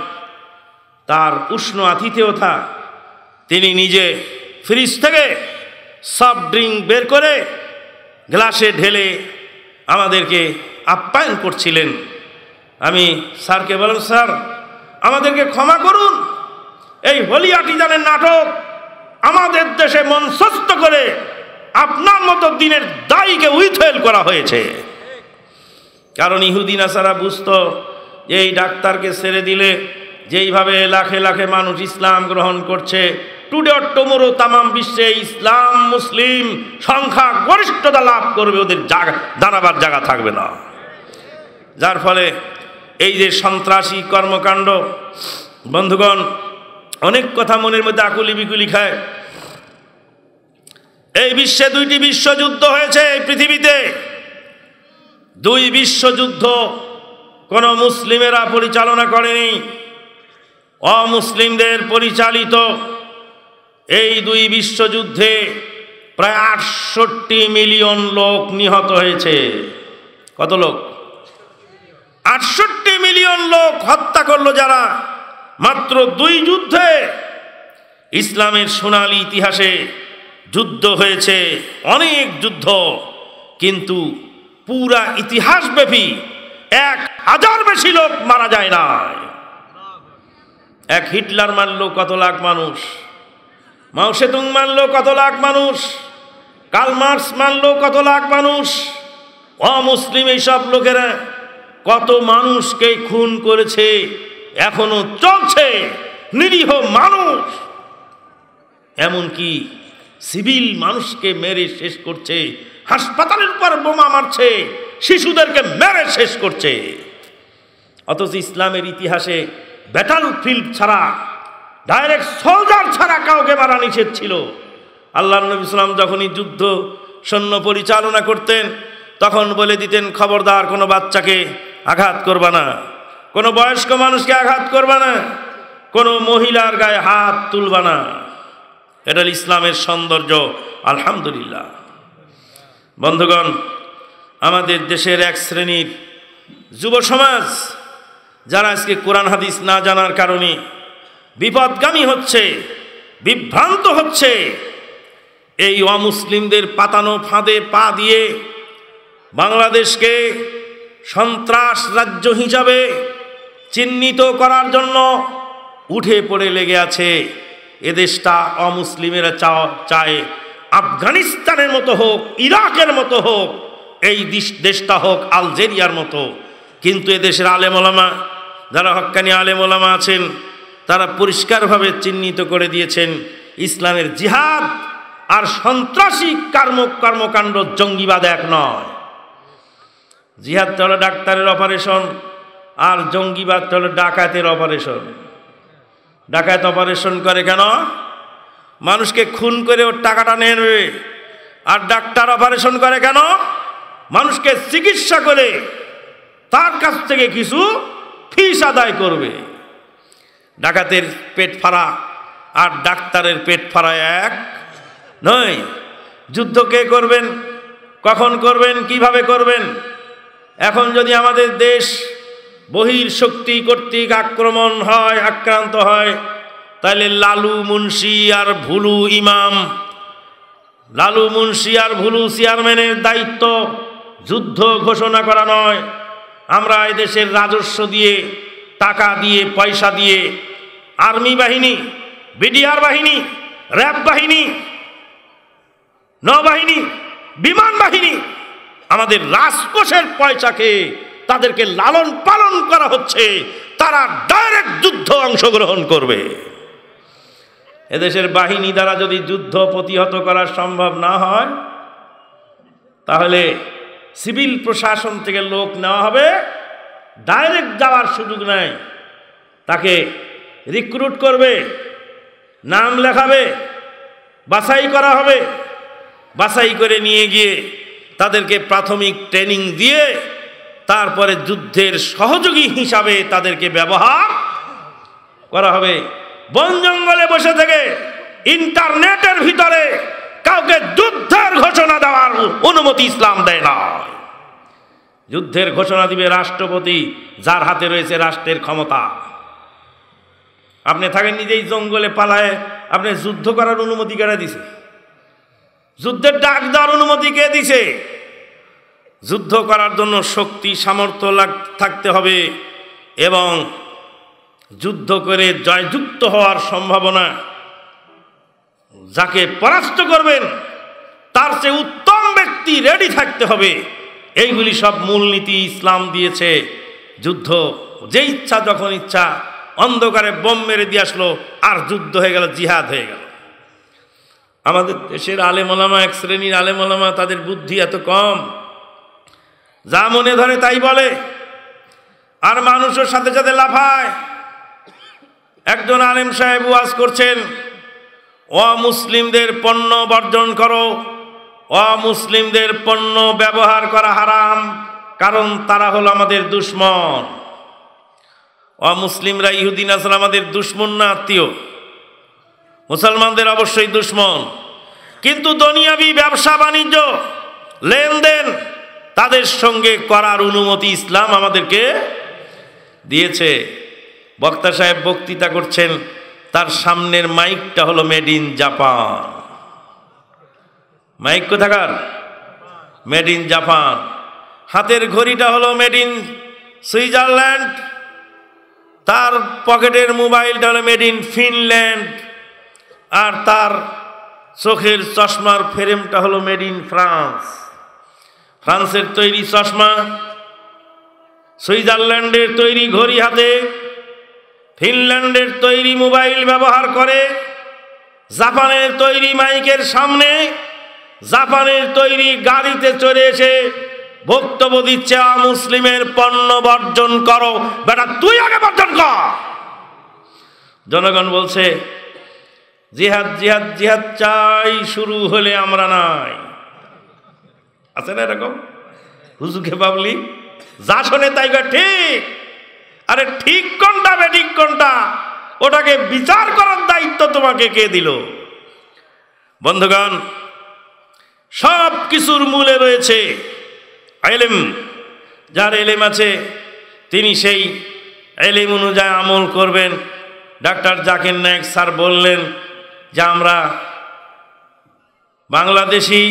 তার উষ্ণ আতিথেয়তা তিনি নিজে ফ্রিজ থেকে সফট ড্রিঙ্ক বের করে গ্লাসে ঢেলে আমাদেরকে আপ্যায়ন করছিলেন আমি স্যারকে বললাম স্যার আমাদেরকে ক্ষমা করুন এই হোলি আটিজানের নাটক আমাদের দেশে মনস্থ করে আপনার মতো দিনের দায়ীকে উইথেল করা হয়েছে কারণ ইহুদিন আসারা বুঝত যে এই ডাক্তারকে সেরে দিলে যেইভাবে লাখে লাখে মানুষ ইসলাম গ্রহণ করছে টুডে অট্টমরো তামাম বিশ্বে ইসলাম মুসলিম সংখ্যা গরিষ্ঠতা লাভ করবে ওদের জাগা দাঁড়াবার জায়গা থাকবে না যার ফলে এই যে সন্ত্রাসী কর্মকাণ্ড বন্ধুগণ অনেক কথা মনের মধ্যে আকুলি বিকুলি খায় এই বিশ্বে দুইটি বিশ্বযুদ্ধ হয়েছে এই পৃথিবীতে দুই বিশ্বযুদ্ধ কোনো মুসলিমেরা পরিচালনা করেনি অমুসলিমদের পরিচালিত এই দুই বিশ্বযুদ্ধে প্রায় আটষট্টি মিলিয়ন লোক নিহত হয়েছে কত লোক আটষট্টি মিলিয়ন লোক হত্যা করলো যারা মাত্র দুই যুদ্ধে ইসলামের সোনালি ইতিহাসে যুদ্ধ হয়েছে অনেক যুদ্ধ কিন্তু পুরা ইতিহাসব্যাপী এক হাজার বেশি লোক মারা যায় না এক হিটলার মারল কত লাখ মানুষ মাউসেতুং মারল কত লাখ মানুষ কালমার্স মারল কত লাখ মানুষ অমুসলিম এইসব লোকেরা কত মানুষকে খুন করেছে এখনো চলছে নিরীহ মানুষ এমনকি সিভিল মানুষকে মেরে শেষ করছে হাসপাতালের উপর বোমা মারছে শিশুদেরকে মেরে শেষ করছে অথচ ইসলামের ইতিহাসে ব্যাটাল ফিল্ড ছাড়া ডাইরেক্ট সোলজার ছাড়া কাউকে মারা নিষেধ ছিল আল্লাহ নবী ইসলাম যখনই যুদ্ধ সৈন্য পরিচালনা করতেন তখন বলে দিতেন খবরদার কোনো বাচ্চাকে আঘাত করবা না কোনো বয়স্ক মানুষকে আঘাত করবা না কোনো মহিলার গায়ে হাত তুলবা না এটা ইসলামের সৌন্দর্য আলহামদুলিল্লাহ বন্ধুগণ আমাদের দেশের এক শ্রেণীর যুব সমাজ যারা আজকে কোরআন হাদিস না জানার কারণে বিপদগামী হচ্ছে বিভ্রান্ত হচ্ছে এই অমুসলিমদের পাতানো ফাঁদে পা দিয়ে বাংলাদেশকে সন্ত্রাস রাজ্য হিসাবে চিহ্নিত করার জন্য উঠে পড়ে লেগে আছে এদেশটা অমুসলিমেরা চায় আফগানিস্তানের মতো হোক ইরাকের মতো হোক এই দেশটা হোক আলজেরিয়ার মতো কিন্তু এদেশের আলেমলামা যারা হক্কানি আলেমলামা আছেন তারা পরিষ্কারভাবে চিহ্নিত করে দিয়েছেন ইসলামের জিহাদ আর সন্ত্রাসী কর্ম কর্মকাণ্ড জঙ্গিবাদ এক নয় জিহাদ চলো ডাক্তারের অপারেশন আর জঙ্গিবাদ চলো ডাকাতের অপারেশন ডাকাত অপারেশন করে কেন মানুষকে খুন করে ওর টাকাটা নিয়ে নেবে আর ডাক্তার অপারেশন করে কেন মানুষকে চিকিৎসা করে তার কাছ থেকে কিছু ফিস আদায় করবে ডাকাতের পেট ফাড়া আর ডাক্তারের পেট ফাড়া এক নয় যুদ্ধ কে করবেন কখন করবেন কিভাবে করবেন এখন যদি আমাদের দেশ বহির শক্তি কর্তৃক আক্রমণ হয় আক্রান্ত হয় তাহলে লালু মুন্সি আর ভুলু ইমাম লালু মুন্সি আর ভুলু চেয়ারম্যানের দায়িত্ব যুদ্ধ ঘোষণা করা নয় আমরা এই দেশের রাজস্ব দিয়ে টাকা দিয়ে পয়সা দিয়ে আর্মি বাহিনী বিডিআর বাহিনী র্যাব বাহিনী নৌবাহিনী বিমান বাহিনী আমাদের রাজকোষের পয়সাকে তাদেরকে লালন পালন করা হচ্ছে তারা ডাইরেক্ট যুদ্ধ অংশগ্রহণ করবে এদেশের বাহিনী দ্বারা যদি যুদ্ধ প্রতিহত করা সম্ভব না হয় তাহলে সিভিল প্রশাসন থেকে লোক নেওয়া হবে ডাইরেক্ট যাওয়ার সুযোগ নাই তাকে রিক্রুট করবে নাম লেখাবে বাছাই করা হবে বাছাই করে নিয়ে গিয়ে তাদেরকে প্রাথমিক ট্রেনিং দিয়ে তারপরে যুদ্ধের সহযোগী হিসাবে তাদেরকে ব্যবহার করা হবে বন জঙ্গলে বসে থেকে ইন্টারনেটের ভিতরে কাউকে যুদ্ধের ঘোষণা দেওয়ার অনুমতি ইসলাম দেয় না যুদ্ধের ঘোষণা দিবে রাষ্ট্রপতি যার হাতে রয়েছে রাষ্ট্রের ক্ষমতা আপনি থাকেন নিজেই জঙ্গলে পালায় আপনি যুদ্ধ করার অনুমতি কেড়ে দিছে যুদ্ধের ডাক দেওয়ার অনুমতি কে দিছে যুদ্ধ করার জন্য শক্তি সামর্থ্য থাকতে হবে এবং যুদ্ধ করে জয়যুক্ত হওয়ার সম্ভাবনা যাকে পরাস্ত করবেন তার চেয়ে উত্তম ব্যক্তি রেডি থাকতে হবে এইগুলি সব মূলনীতি ইসলাম দিয়েছে যুদ্ধ যে ইচ্ছা যখন ইচ্ছা অন্ধকারে বোম মেরে দিয়ে আসলো আর যুদ্ধ হয়ে গেল জিহাদ হয়ে গেল আমাদের দেশের আলেমলামা এক শ্রেণীর আলেমলামা তাদের বুদ্ধি এত কম যা মনে ধরে তাই বলে আর মানুষের সাথে সাথে লাফায় একজন আলেম সাহেব ওয়াজ করছেন অমুসলিমদের পণ্য বর্জন করো অমুসলিমদের পণ্য ব্যবহার করা হারাম কারণ তারা হলো আমাদের দুশ্মন অমুসলিমরা ইহুদিন আসলে আমাদের দুশ্মন না আত্মীয় মুসলমানদের অবশ্যই দুশ্মন কিন্তু দুনিয়াবি ব্যবসা বাণিজ্য লেনদেন তাদের সঙ্গে করার অনুমতি ইসলাম আমাদেরকে দিয়েছে বক্তা সাহেব বক্তৃতা করছেন তার সামনের মাইকটা হলো মেড ইন জাপান মাইক কোথাকার মেড ইন জাপান হাতের ঘড়িটা হলো মেড ইন সুইজারল্যান্ড তার পকেটের মোবাইলটা হলো মেড ইন ফিনল্যান্ড আর তার চোখের চশমার ফ্রেমটা হলো মেড ইন ফ্রান্স ফ্রান্সের তৈরি চশমা সুইজারল্যান্ডের তৈরি ঘড়ি হাতে ফিনল্যান্ডের তৈরি মোবাইল ব্যবহার করে জাপানের তৈরি মাইকের সামনে জাপানের তৈরি গাড়িতে চড়ে এসে বক্তব্য দিচ্ছে মুসলিমের পণ্য বর্জন করো বেটা তুই আগে বর্জন কর জনগণ বলছে জিহাদ জিহাদ জিহাদ চাই শুরু হলে আমরা নাই আছে না এরকম হুজুকে বাবলি যা শোনে তাই ঠিক আরে ঠিক কোনটা বেঠিক কোনটা ওটাকে বিচার করার দায়িত্ব তোমাকে কে দিল বন্ধুগণ সব কিছুর মূলে রয়েছে এলেম যার এলেম আছে তিনি সেই এলেম অনুযায়ী আমল করবেন ডাক্তার জাকির নায়ক স্যার বললেন যা আমরা বাংলাদেশি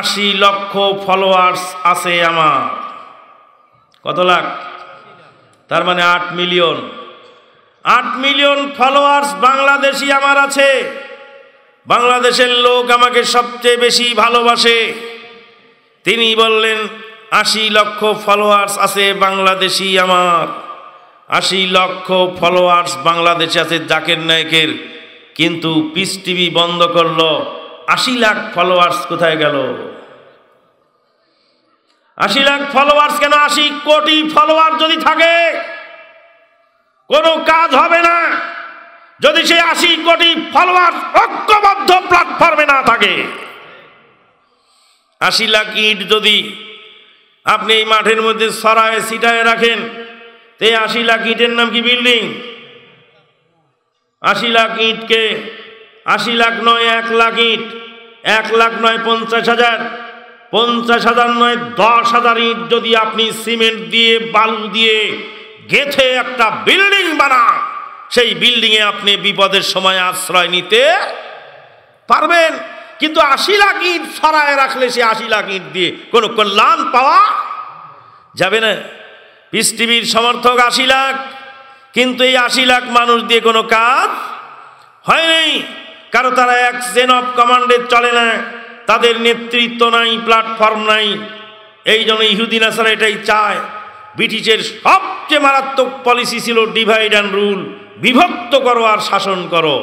আশি লক্ষ ফলোয়ার্স আছে আমার কত লাখ তার মানে আট মিলিয়ন আট মিলিয়ন ফলোয়ার্স বাংলাদেশি আমার আছে বাংলাদেশের লোক আমাকে সবচেয়ে বেশি ভালোবাসে তিনি বললেন আশি লক্ষ ফলোয়ার্স আছে বাংলাদেশি আমার আশি লক্ষ ফলোয়ার্স বাংলাদেশে আছে জাকের নায়কের কিন্তু পিস টিভি বন্ধ করলো আশি লাখ ফলোয়ার্স কোথায় গেল আশি লাখ ফলোয়ার্স কেন আশি কোটি ফলোয়ার যদি থাকে কোনো কাজ হবে না যদি সে আশি কোটি ফলোয়ার ঐক্যবদ্ধ প্ল্যাটফর্মে না থাকে আশি লাখ ইট যদি আপনি এই মাঠের মধ্যে সরায় সিটায় রাখেন তে আশি লাখ ইটের নাম কি বিল্ডিং আশি লাখ ইটকে আশি লাখ নয় এক লাখ ইট এক লাখ নয় পঞ্চাশ হাজার পঞ্চাশ হাজার নয় দশ হাজার ইট যদি আপনি সিমেন্ট দিয়ে বালু দিয়ে গেথে একটা বিল্ডিং বানান সেই বিল্ডিংয়ে আপনি বিপদের সময় আশ্রয় নিতে পারবেন কিন্তু আশি লাখ ইট সরায় রাখলে সে আশি লাখ ইট দিয়ে কোনো কল্যাণ পাওয়া যাবে না পৃথিবীর টিভির সমর্থক আশি লাখ কিন্তু এই আশি লাখ মানুষ দিয়ে কোনো কাজ হয়নি কারো তারা এক সেন অফ কমান্ডে চলে না তাদের নেতৃত্ব নাই প্ল্যাটফর্ম নাই এই জন্য ইহুদিন আসারা এটাই চায় ব্রিটিশের সবচেয়ে মারাত্মক পলিসি ছিল ডিভাইড অ্যান্ড রুল বিভক্ত করো আর শাসন করো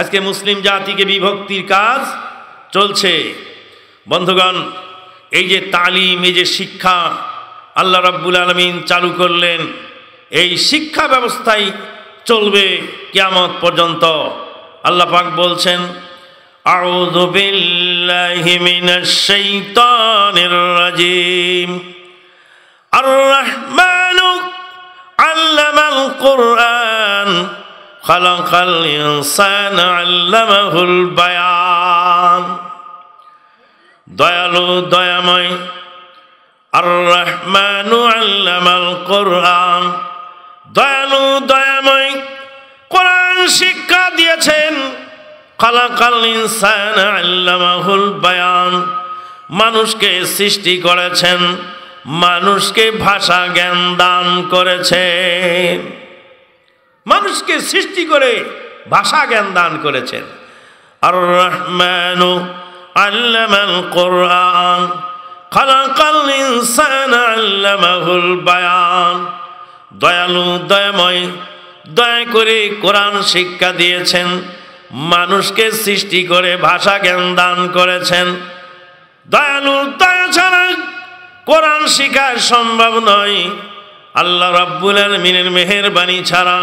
আজকে মুসলিম জাতিকে বিভক্তির কাজ চলছে বন্ধুগণ এই যে তালিম এই যে শিক্ষা আল্লাহ রব্বুল আলমিন চালু করলেন এই শিক্ষা ব্যবস্থাই চলবে কিয়ামত পর্যন্ত আল্লাহ পাক বলছেন আউযু বিল্লাহি মিনাশ শাইতানির রাজিম আর রাহমানু আল্লামাল কুরআন খালাকাল ইনসান আল্লামাহুল বায়ান দয়ালু দয়াময় আর রাহমানু আল্লামাল কুরআন দয়ালু দয়াময় কোরআন শিক্ষা দিয়েছেন বায়ান মানুষকে সৃষ্টি করেছেন মানুষকে ভাষা জ্ঞান দান করেছে মানুষকে সৃষ্টি করে ভাষা জ্ঞান দান করেছেন আর রহমান আল্লামাল কোরআন খালাকাল ইনসান আল্লামাহুল বায়ান দয়ালু দয়াময় দয়া করে কোরআন শিক্ষা দিয়েছেন মানুষকে সৃষ্টি করে ভাষা জ্ঞান দান করেছেন দয়ালু দয়া ছাড়া কোরআন শিখা সম্ভব নয় আল্লাহ রব্বুলের আলমিনের মেহেরবানি ছাড়া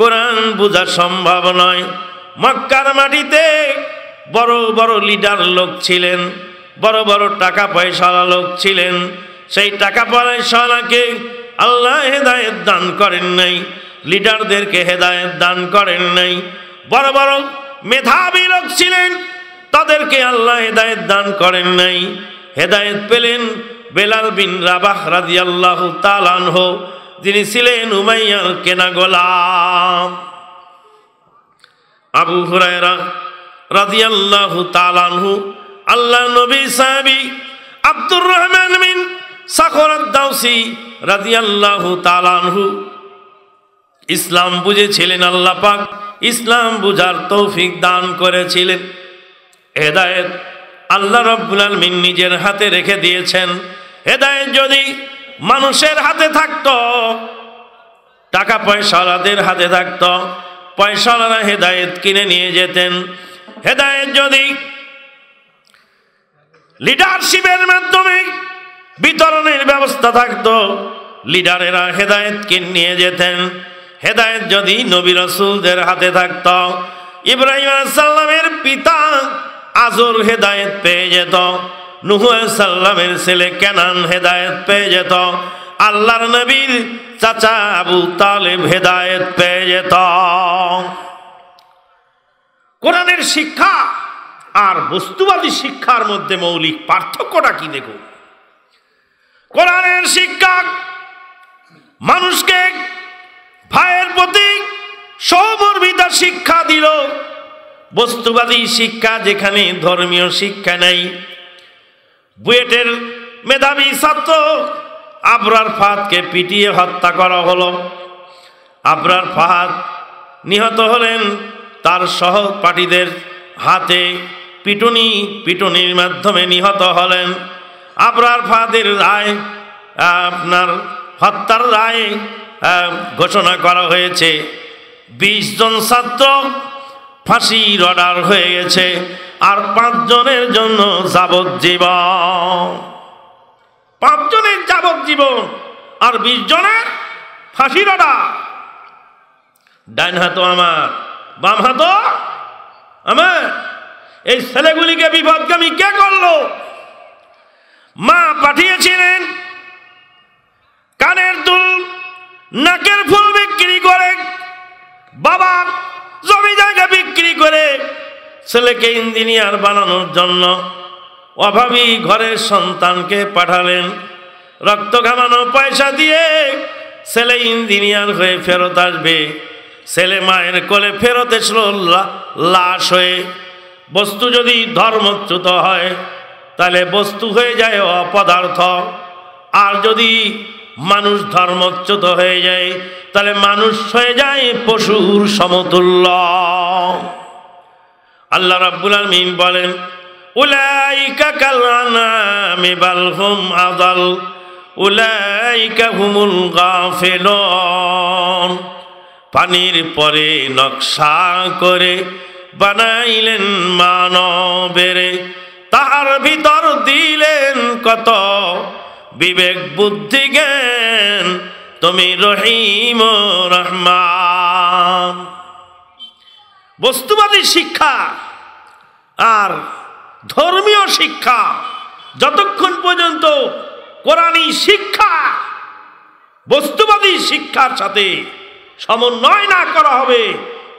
কোরআন বোঝা সম্ভব নয় মক্কার মাটিতে বড় বড় লিডার লোক ছিলেন বড় বড় টাকা পয়সাওয়ালা লোক ছিলেন সেই টাকা পয়সাওয়ালাকে আল্লাহ হেদায়েত দান করেন নাই লিডারদেরকে হেদায়েত দান করেন নাই বড় বড় মেধাবী লোক ছিলেন তাদেরকে আল্লাহ হেদায়েত দান করেন নাই হেদায়েত পেলেন বেলাল বিন রাবাহ রাজিয়াল্লাহ তালানহ যিনি ছিলেন উমাইয়ার কেনা গোলাম আবু হুরায়রা রাজিয়াল্লাহু তালানহু আল্লাহ নবী সাহাবি আব্দুর রহমান বিন সাখরাত দাউসি রাজিয়াল্লাহু তালানহু ইসলাম বুঝেছিলেন আল্লাহ পাক ইসলাম বুঝার তৌফিক দান করেছিলেন হেদায়েত আল্লাহ রব্বুল আলমিন নিজের হাতে রেখে দিয়েছেন হেদায়েত যদি মানুষের হাতে থাকত টাকা পয়সাওয়ালাদের হাতে থাকত পয়সাওয়ালারা হেদায়েত কিনে নিয়ে যেতেন হেদায়েত যদি লিডারশিপের মাধ্যমে বিতরণের ব্যবস্থা থাকতো লিডারেরা হেদায়েতকে নিয়ে যেতেন হেদায়েত যদি নবী রসুলদের হাতে থাকত ইব্রাহিম সাল্লামের পিতা আজর হেদায়েত পেয়ে যেত নুহ সাল্লামের ছেলে কেনান হেদায়েত পেয়ে যেত আল্লাহর নবীর চাচা আবু তালেব হেদায়েত পেয়ে যেত কোরআনের শিক্ষা আর বস্তুবাদী শিক্ষার মধ্যে মৌলিক পার্থক্যটা কি দেখুন কোরআনের শিক্ষা মানুষকে ভাইয়ের প্রতি সমর্বিতা শিক্ষা দিল বস্তুবাদী শিক্ষা যেখানে ধর্মীয় শিক্ষা নেই বুয়েটের মেধাবী ছাত্র আবরার ফাহাদকে পিটিয়ে হত্যা করা হলো আবরার ফাহাদ নিহত হলেন তার সহপাঠীদের হাতে পিটুনি পিটুনির মাধ্যমে নিহত হলেন আবরার ফাদের রায় আপনার হত্যার রায় ঘোষণা করা হয়েছে ২০ জন ছাত্র ফাঁসির অর্ডার হয়ে গেছে আর পাঁচজনের জন্য যাবজ্জীবন পাঁচজনের যাবজ্জীবন আর বিশ জনের ফাঁসির অর্ডার ডাইন হাত আমার বাম হাত আমার এই ছেলেগুলিকে আমি কে করলো মা পাঠিয়েছিলেন কানের দুল নাকের ফুল বিক্রি করে বাবা জমি জায়গা বিক্রি করে ছেলেকে ইঞ্জিনিয়ার বানানোর জন্য অভাবী ঘরের সন্তানকে পাঠালেন রক্ত ঘামানো পয়সা দিয়ে ছেলে ইঞ্জিনিয়ার হয়ে ফেরত আসবে ছেলে মায়ের কোলে ফেরত এসল লাশ হয়ে বস্তু যদি ধর্মচ্যুত হয় তাহলে বস্তু হয়ে যায় অপদার্থ আর যদি মানুষ ধর্মচ্যুত হয়ে যায় তাহলে মানুষ হয়ে যায় পশুর সমতুল্য আল্লাহ রাব্বুল আলমিন বলেন উলাইকা উলাইকা পানির পরে নকশা করে বানাইলেন মানবের তাহার ভিতর দিলেন কত বিবেক বুদ্ধি জ্ঞান তুমি রহিম রহমান বস্তুবাদী শিক্ষা আর ধর্মীয় শিক্ষা যতক্ষণ পর্যন্ত কোরআনী শিক্ষা বস্তুবাদী শিক্ষার সাথে সমন্বয় না করা হবে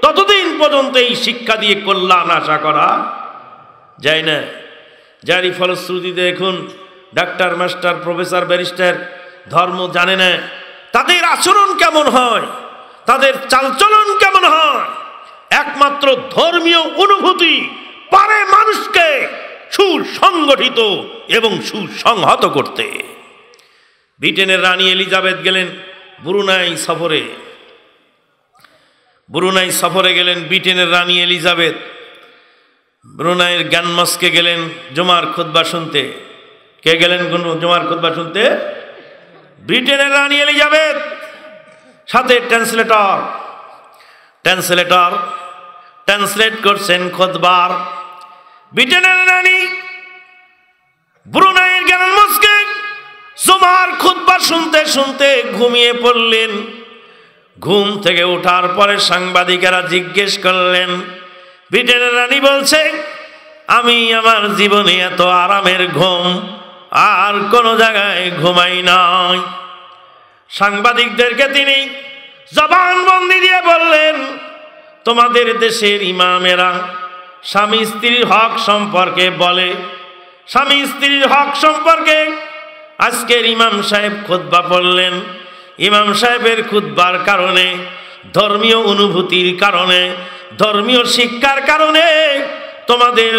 ততদিন পর্যন্ত এই শিক্ষা দিয়ে কল্যাণ আশা করা যায় না যারই ফলশ্রুতি দেখুন ডাক্তার মাস্টার প্রফেসর ব্যারিস্টার ধর্ম জানে না তাদের আচরণ কেমন হয় তাদের চালচলন কেমন হয় একমাত্র ধর্মীয় অনুভূতি পারে মানুষকে সুসংগঠিত এবং সুসংহত করতে ব্রিটেনের রানী এলিজাবেথ গেলেন বুরুনাই সফরে বুরুনাই সফরে গেলেন ব্রিটেনের রানী এলিজাবেথ ব্রুনাইয়ের জ্ঞানমস্কে গেলেন জমার খোদবা শুনতে কে গেলেন কোন জমার খুদ্া শুনতে ব্রিটেনের রানী এলিজাবেথ সাথে ট্রান্সলেটর ট্রান্সলেটর ট্রান্সলেট করছেন খোদবার ব্রিটেনের রানী ব্রুনাইয়ের গেলেন মস্কে জুমার খুদ্া শুনতে শুনতে ঘুমিয়ে পড়লেন ঘুম থেকে ওঠার পরে সাংবাদিকেরা জিজ্ঞেস করলেন ব্রিটেনের রানী বলছে আমি আমার জীবনে এত আরামের ঘুম আর কোনো জায়গায় ঘুমাই নাই সাংবাদিকদেরকে তিনি জবানবন্দি দিয়ে বললেন তোমাদের দেশের ইমামেরা স্বামী স্ত্রীর হক সম্পর্কে বলে স্বামী স্ত্রীর হক সম্পর্কে আজকের ইমাম সাহেব খুদ্া পড়লেন ইমাম সাহেবের খুদ্বার কারণে ধর্মীয় অনুভূতির কারণে ধর্মীয় শিক্ষার কারণে তোমাদের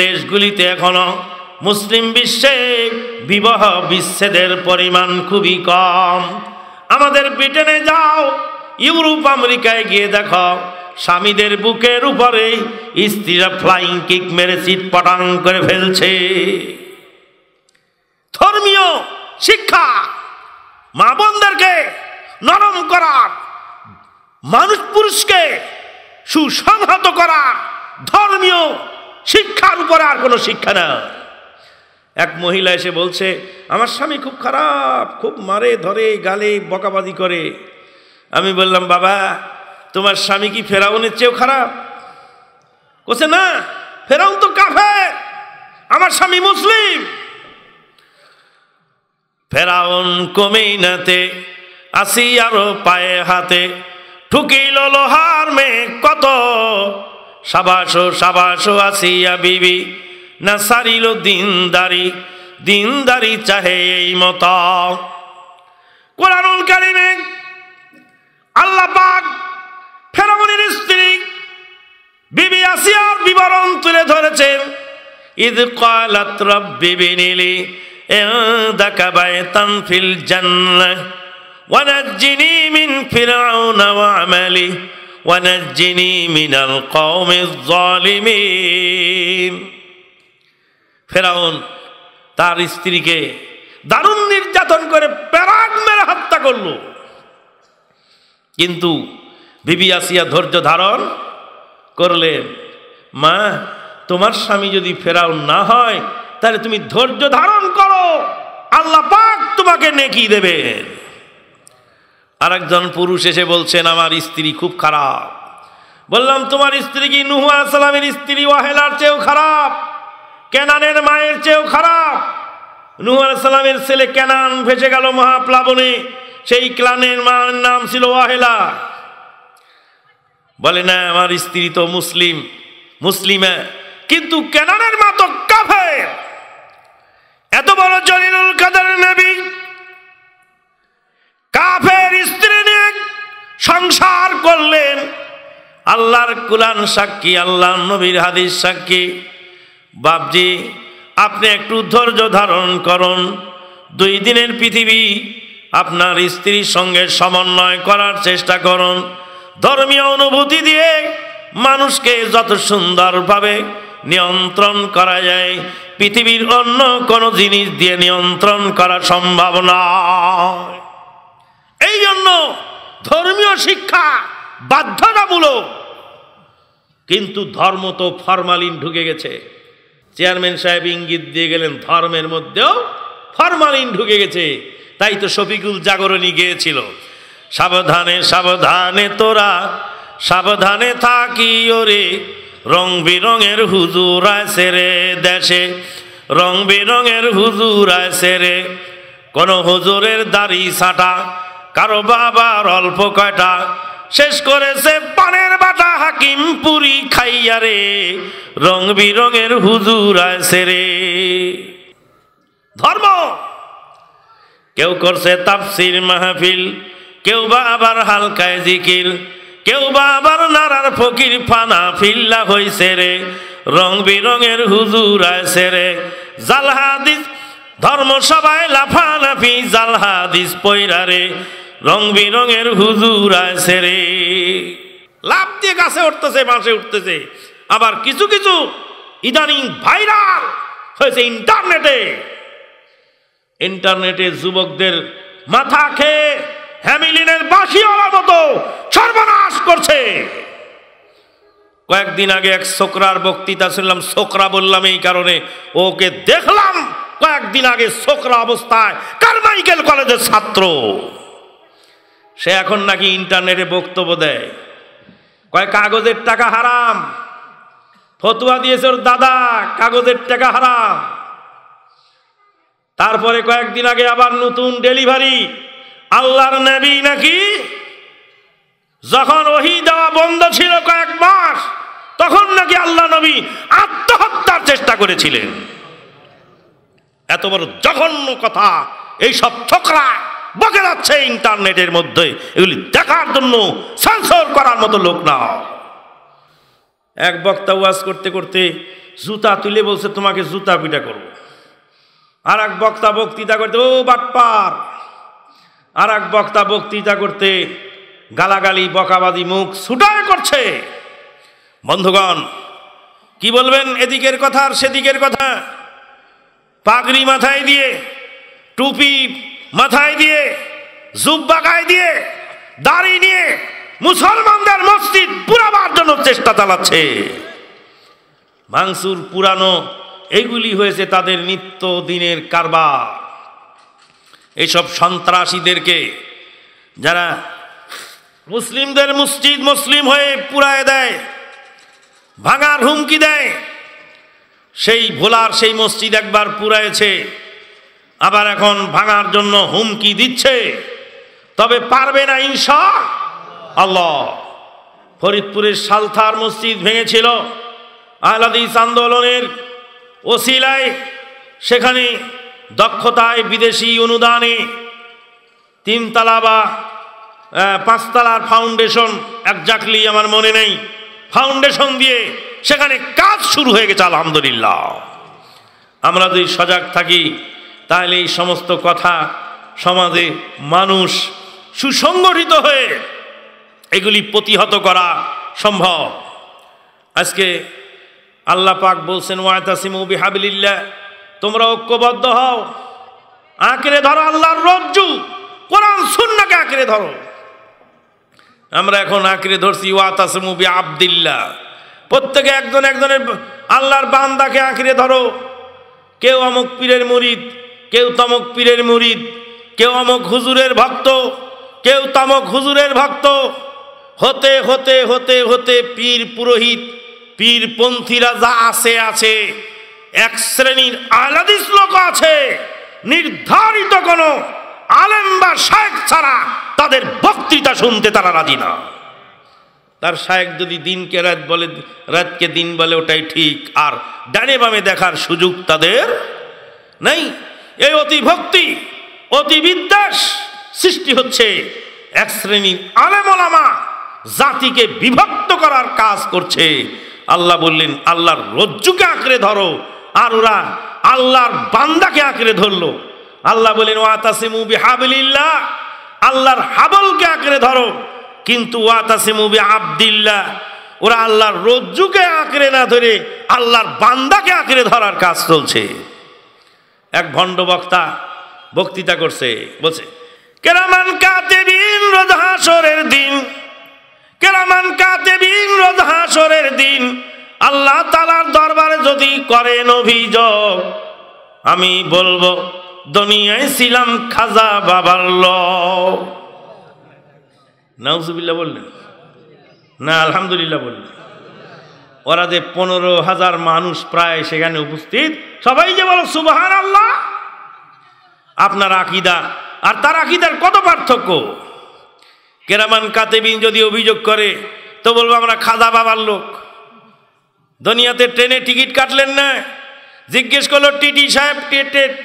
দেশগুলিতে এখনো মুসলিম বিশ্বে বিবাহ বিচ্ছেদের পরিমাণ খুবই কম আমাদের ব্রিটেনে যাও ইউরোপ আমেরিকায় গিয়ে দেখো স্বামীদের বুকের উপরে স্ত্রীরা ফ্লাইং কিক মেরে সিট পটাং করে ফেলছে ধর্মীয় শিক্ষা মা বোনদেরকে নরম করার মানুষ পুরুষকে সুসংহত করার ধর্মীয় শিক্ষার উপর আর কোনো শিক্ষা না এক মহিলা এসে বলছে আমার স্বামী খুব খারাপ খুব মারে ধরে গালে বকাবাদি করে আমি বললাম বাবা তোমার স্বামী কি ফেরাউনের চেয়েও খারাপ কোসে না ফেরাউন তো কাফে আমার স্বামী মুসলিম ফেরাউন কমেই নাতে আসি আরো পায়ে হাতে ঠুকিল লোহার মে কত সাবাসো সাবাসো আসিয়া বিবি না সারিল দিনদারি দিনদারি চাহে এই মত কোরআনুল কারিমে আল্লাহ পাক ফেরামনির স্ত্রী বিবি আসিয়ার বিবরণ তুলে ধরেছেন ইদ কালাত রব্বি বিনিলি ইনদাকা বাইতান ফিল মিন মিনাল ফেরাউন তার স্ত্রীকে দারুণ নির্যাতন করে প্যারাক মেরে হত্যা করল কিন্তু বিবি আসিয়া ধৈর্য ধারণ করলেন মা তোমার স্বামী যদি ফেরাউন না হয় তাহলে তুমি ধৈর্য ধারণ করো আল্লাহ পাক তোমাকে নেকি দেবে আরেকজন পুরুষ এসে বলছেন আমার স্ত্রী খুব খারাপ বললাম তোমার স্ত্রী কি নুহু আসসালামের স্ত্রী ওয়াহেলার চেয়েও খারাপ কেনানের মায়ের চেয়েও খারাপ নুয়াল সালামের ছেলে কেনান ভেসে গেল মহাপ্লাবনে সেই ক্লানের মায়ের নাম ছিল ওয়াহেলা বলে না আমার স্ত্রী তো মুসলিম মুসলিমে কিন্তু কেনানের মা তো কাফের এত বড় জলিলুল কাদের নবী কাফের স্ত্রী নিয়ে সংসার করলেন আল্লাহর কুলান সাক্ষী আল্লাহ নবীর হাদিস সাক্ষী বাপজি আপনি একটু ধৈর্য ধারণ করুন দুই দিনের পৃথিবী আপনার স্ত্রীর সঙ্গে সমন্বয় করার চেষ্টা করুন ধর্মীয় অনুভূতি দিয়ে মানুষকে যত সুন্দরভাবে নিয়ন্ত্রণ করা যায় পৃথিবীর অন্য কোনো জিনিস দিয়ে নিয়ন্ত্রণ করা সম্ভব নয় এই জন্য ধর্মীয় শিক্ষা বাধ্যতামূলক কিন্তু ধর্ম তো ফরমালিন ঢুকে গেছে চেয়ারম্যান সাহেব ইঙ্গিত দিয়ে গেলেন ফর্মের মধ্যেও ফরমালিন ঢুকে গেছে তাই তো শফিকুল জাগরণী গিয়েছিল সাবধানে সাবধানে তোরা সাবধানে থাকি ওরে রং বিরঙের হুজুর আছে রে দেশে রং বিরঙের হুজুর আছে রে কোনো হুজুরের দাড়ি ছাটা কারো বাবার অল্প কয়টা শেষ করেছে পানের বাটা হাকিম পুরি খাইয়া রে রং বিরঙের হুজুর আছে রে ধর্ম কেউ করছে তাফসির মাহফিল কেউ বা আবার হালকায় জিকির কেউ বা আবার নারার ফকির ফানা ফিল্লা হইছে রে রং বিরঙের হুজুর আছে রে জালহাদিস ধর্ম সবাই লাফানাফি জালহাদিস পৈরা রে রং বিরঙের হুজুর আছে রে লাভ দিয়ে গাছে উঠতেছে মাসে উঠতেছে আবার কিছু কিছু ইদানিং ভাইরাল হয়েছে ইন্টারনেটে ইন্টারনেটে যুবকদের মাথা খেয়ে হ্যামিলিনের হওয়ার মতো সর্বনাশ করছে কয়েকদিন আগে এক ছোকরার বক্তৃতা শুনলাম ছোকরা বললাম এই কারণে ওকে দেখলাম কয়েকদিন আগে ছোকরা অবস্থায় কারমাইকেল কলেজের ছাত্র সে এখন নাকি ইন্টারনেটে বক্তব্য দেয় কয় কাগজের টাকা হারাম ফতুয়া দিয়েছে ওর দাদা কাগজের টাকা হারাম তারপরে কয়েকদিন আগে আবার নতুন ডেলিভারি আল্লাহর নেবি নাকি যখন ওহি দেওয়া বন্ধ ছিল কয়েক মাস তখন নাকি আল্লাহ নবী আত্মহত্যার চেষ্টা করেছিলেন এত বড় জঘন্য কথা এইসব ছোকরা বকে যাচ্ছে ইন্টারনেটের মধ্যে এগুলি দেখার জন্য সেন্সর করার মতো লোক না এক বক্তা ওয়াজ করতে করতে জুতা তুলে বলছে তোমাকে জুতা পিটা করব আর এক বক্তা বক্তৃতা করতে ও বাটপার আর এক বক্তা বক্তৃতা করতে গালাগালি বকাবাদি মুখ ছুটায় করছে বন্ধুগণ কি বলবেন এদিকের কথা আর সেদিকের কথা পাগড়ি মাথায় দিয়ে টুপি মাথায় দিয়ে জুব্বা দিয়ে দাড়ি নিয়ে মুসলমানদের মসজিদ পুরাবার জন্য চেষ্টা চালাচ্ছে ভাংসুর পুরানো এগুলি হয়েছে তাদের নিত্য দিনের কারবার এইসব সন্ত্রাসীদেরকে যারা মুসলিমদের মসজিদ মুসলিম হয়ে পুরায় দেয় ভাঙার হুমকি দেয় সেই ভোলার সেই মসজিদ একবার পুরায়েছে আবার এখন ভাঙার জন্য হুমকি দিচ্ছে তবে পারবে না ইনশা আল্লাহ ফরিদপুরের সালথার মসজিদ ভেঙেছিল আহলাদিস আন্দোলনের ওসিলায় সেখানে দক্ষতায় বিদেশি অনুদানে তিনতলা বা পাঁচতলার ফাউন্ডেশন একজাক্টলি আমার মনে নেই ফাউন্ডেশন দিয়ে সেখানে কাজ শুরু হয়ে গেছে আলহামদুলিল্লাহ আমরা যদি সজাগ থাকি তাহলে এই সমস্ত কথা সমাজে মানুষ সুসংগঠিত হয়ে এগুলি প্রতিহত করা সম্ভব আজকে আল্লাহ পাক বলছেন ওয়াতাসিমু বিহাবিল্লা তোমরা ঐক্যবদ্ধ হও আঁকড়ে ধরো আল্লাহর রজ্জু কোরআন শূন্যকে আঁকড়ে ধরো আমরা এখন আঁকড়ে ধরছি ওয়াতাসমু বি আবদিল্লা প্রত্যেকে একজন একজনের আল্লাহর বান্দাকে আঁকড়ে ধরো কেউ অমুক পীরের মুরিদ কেউ তমক পীরের মুরিদ কেউ অমক হুজুরের ভক্ত কেউ তমক হুজুরের ভক্ত হতে হতে হতে হতে পীর পুরোহিত পীর পন্থীরা যা আছে আছে এক শ্রেণীর আলাদি শ্লোক আছে নির্ধারিত কোনো আলেম বা শায়েক ছাড়া তাদের বক্তৃতা শুনতে তারা রাজি না তার শায়েক যদি দিনকে রাত বলে রাতকে দিন বলে ওটাই ঠিক আর ডানে বামে দেখার সুযোগ তাদের নেই এই অতি ভক্তি অতি বিদ্বেষ সৃষ্টি হচ্ছে এক শ্রেণীর আলেমলামা জাতিকে বিভক্ত করার কাজ করছে আল্লাহ বললেন আল্লাহর রজ্জুকে আঁকড়ে ধরো আর ওরা আল্লাহর বান্দাকে আঁকড়ে ধরলো আল্লাহ বলেন ওয়াতাসিমু বিহাবিলিল্লাহ আল্লাহর হাবলকে আঁকড়ে ধরো কিন্তু ওয়াতাসিমু আবদিল্লা ওরা আল্লাহর রজ্জুকে আঁকড়ে না ধরে আল্লাহর বান্দাকে আঁকড়ে ধরার কাজ চলছে এক ভণ্ড বক্তা বক্তৃতা করছে বলছে কেরামান কাতেবিন রোজ হাসরের দিন কেরামান কাতেবিন রোজ হাসরের দিন আল্লাহ তালার দরবারে যদি করেন অভিযোগ আমি বলবো দুনিয়ায় ছিলাম খাজা বাবার ল নাউজুবিল্লাহ বললেন না আলহামদুলিল্লাহ বললেন ওরা যে পনেরো হাজার মানুষ প্রায় সেখানে উপস্থিত সবাই যে বলো সুবাহান আল্লাহ আপনার আকিদা আর তার আকিদার কত পার্থক্য কেরামান কাতেবিন যদি অভিযোগ করে তো বলবো আমরা খাজা বাবার লোক দুনিয়াতে ট্রেনে টিকিট কাটলেন না জিজ্ঞেস করলো টিটি সাহেব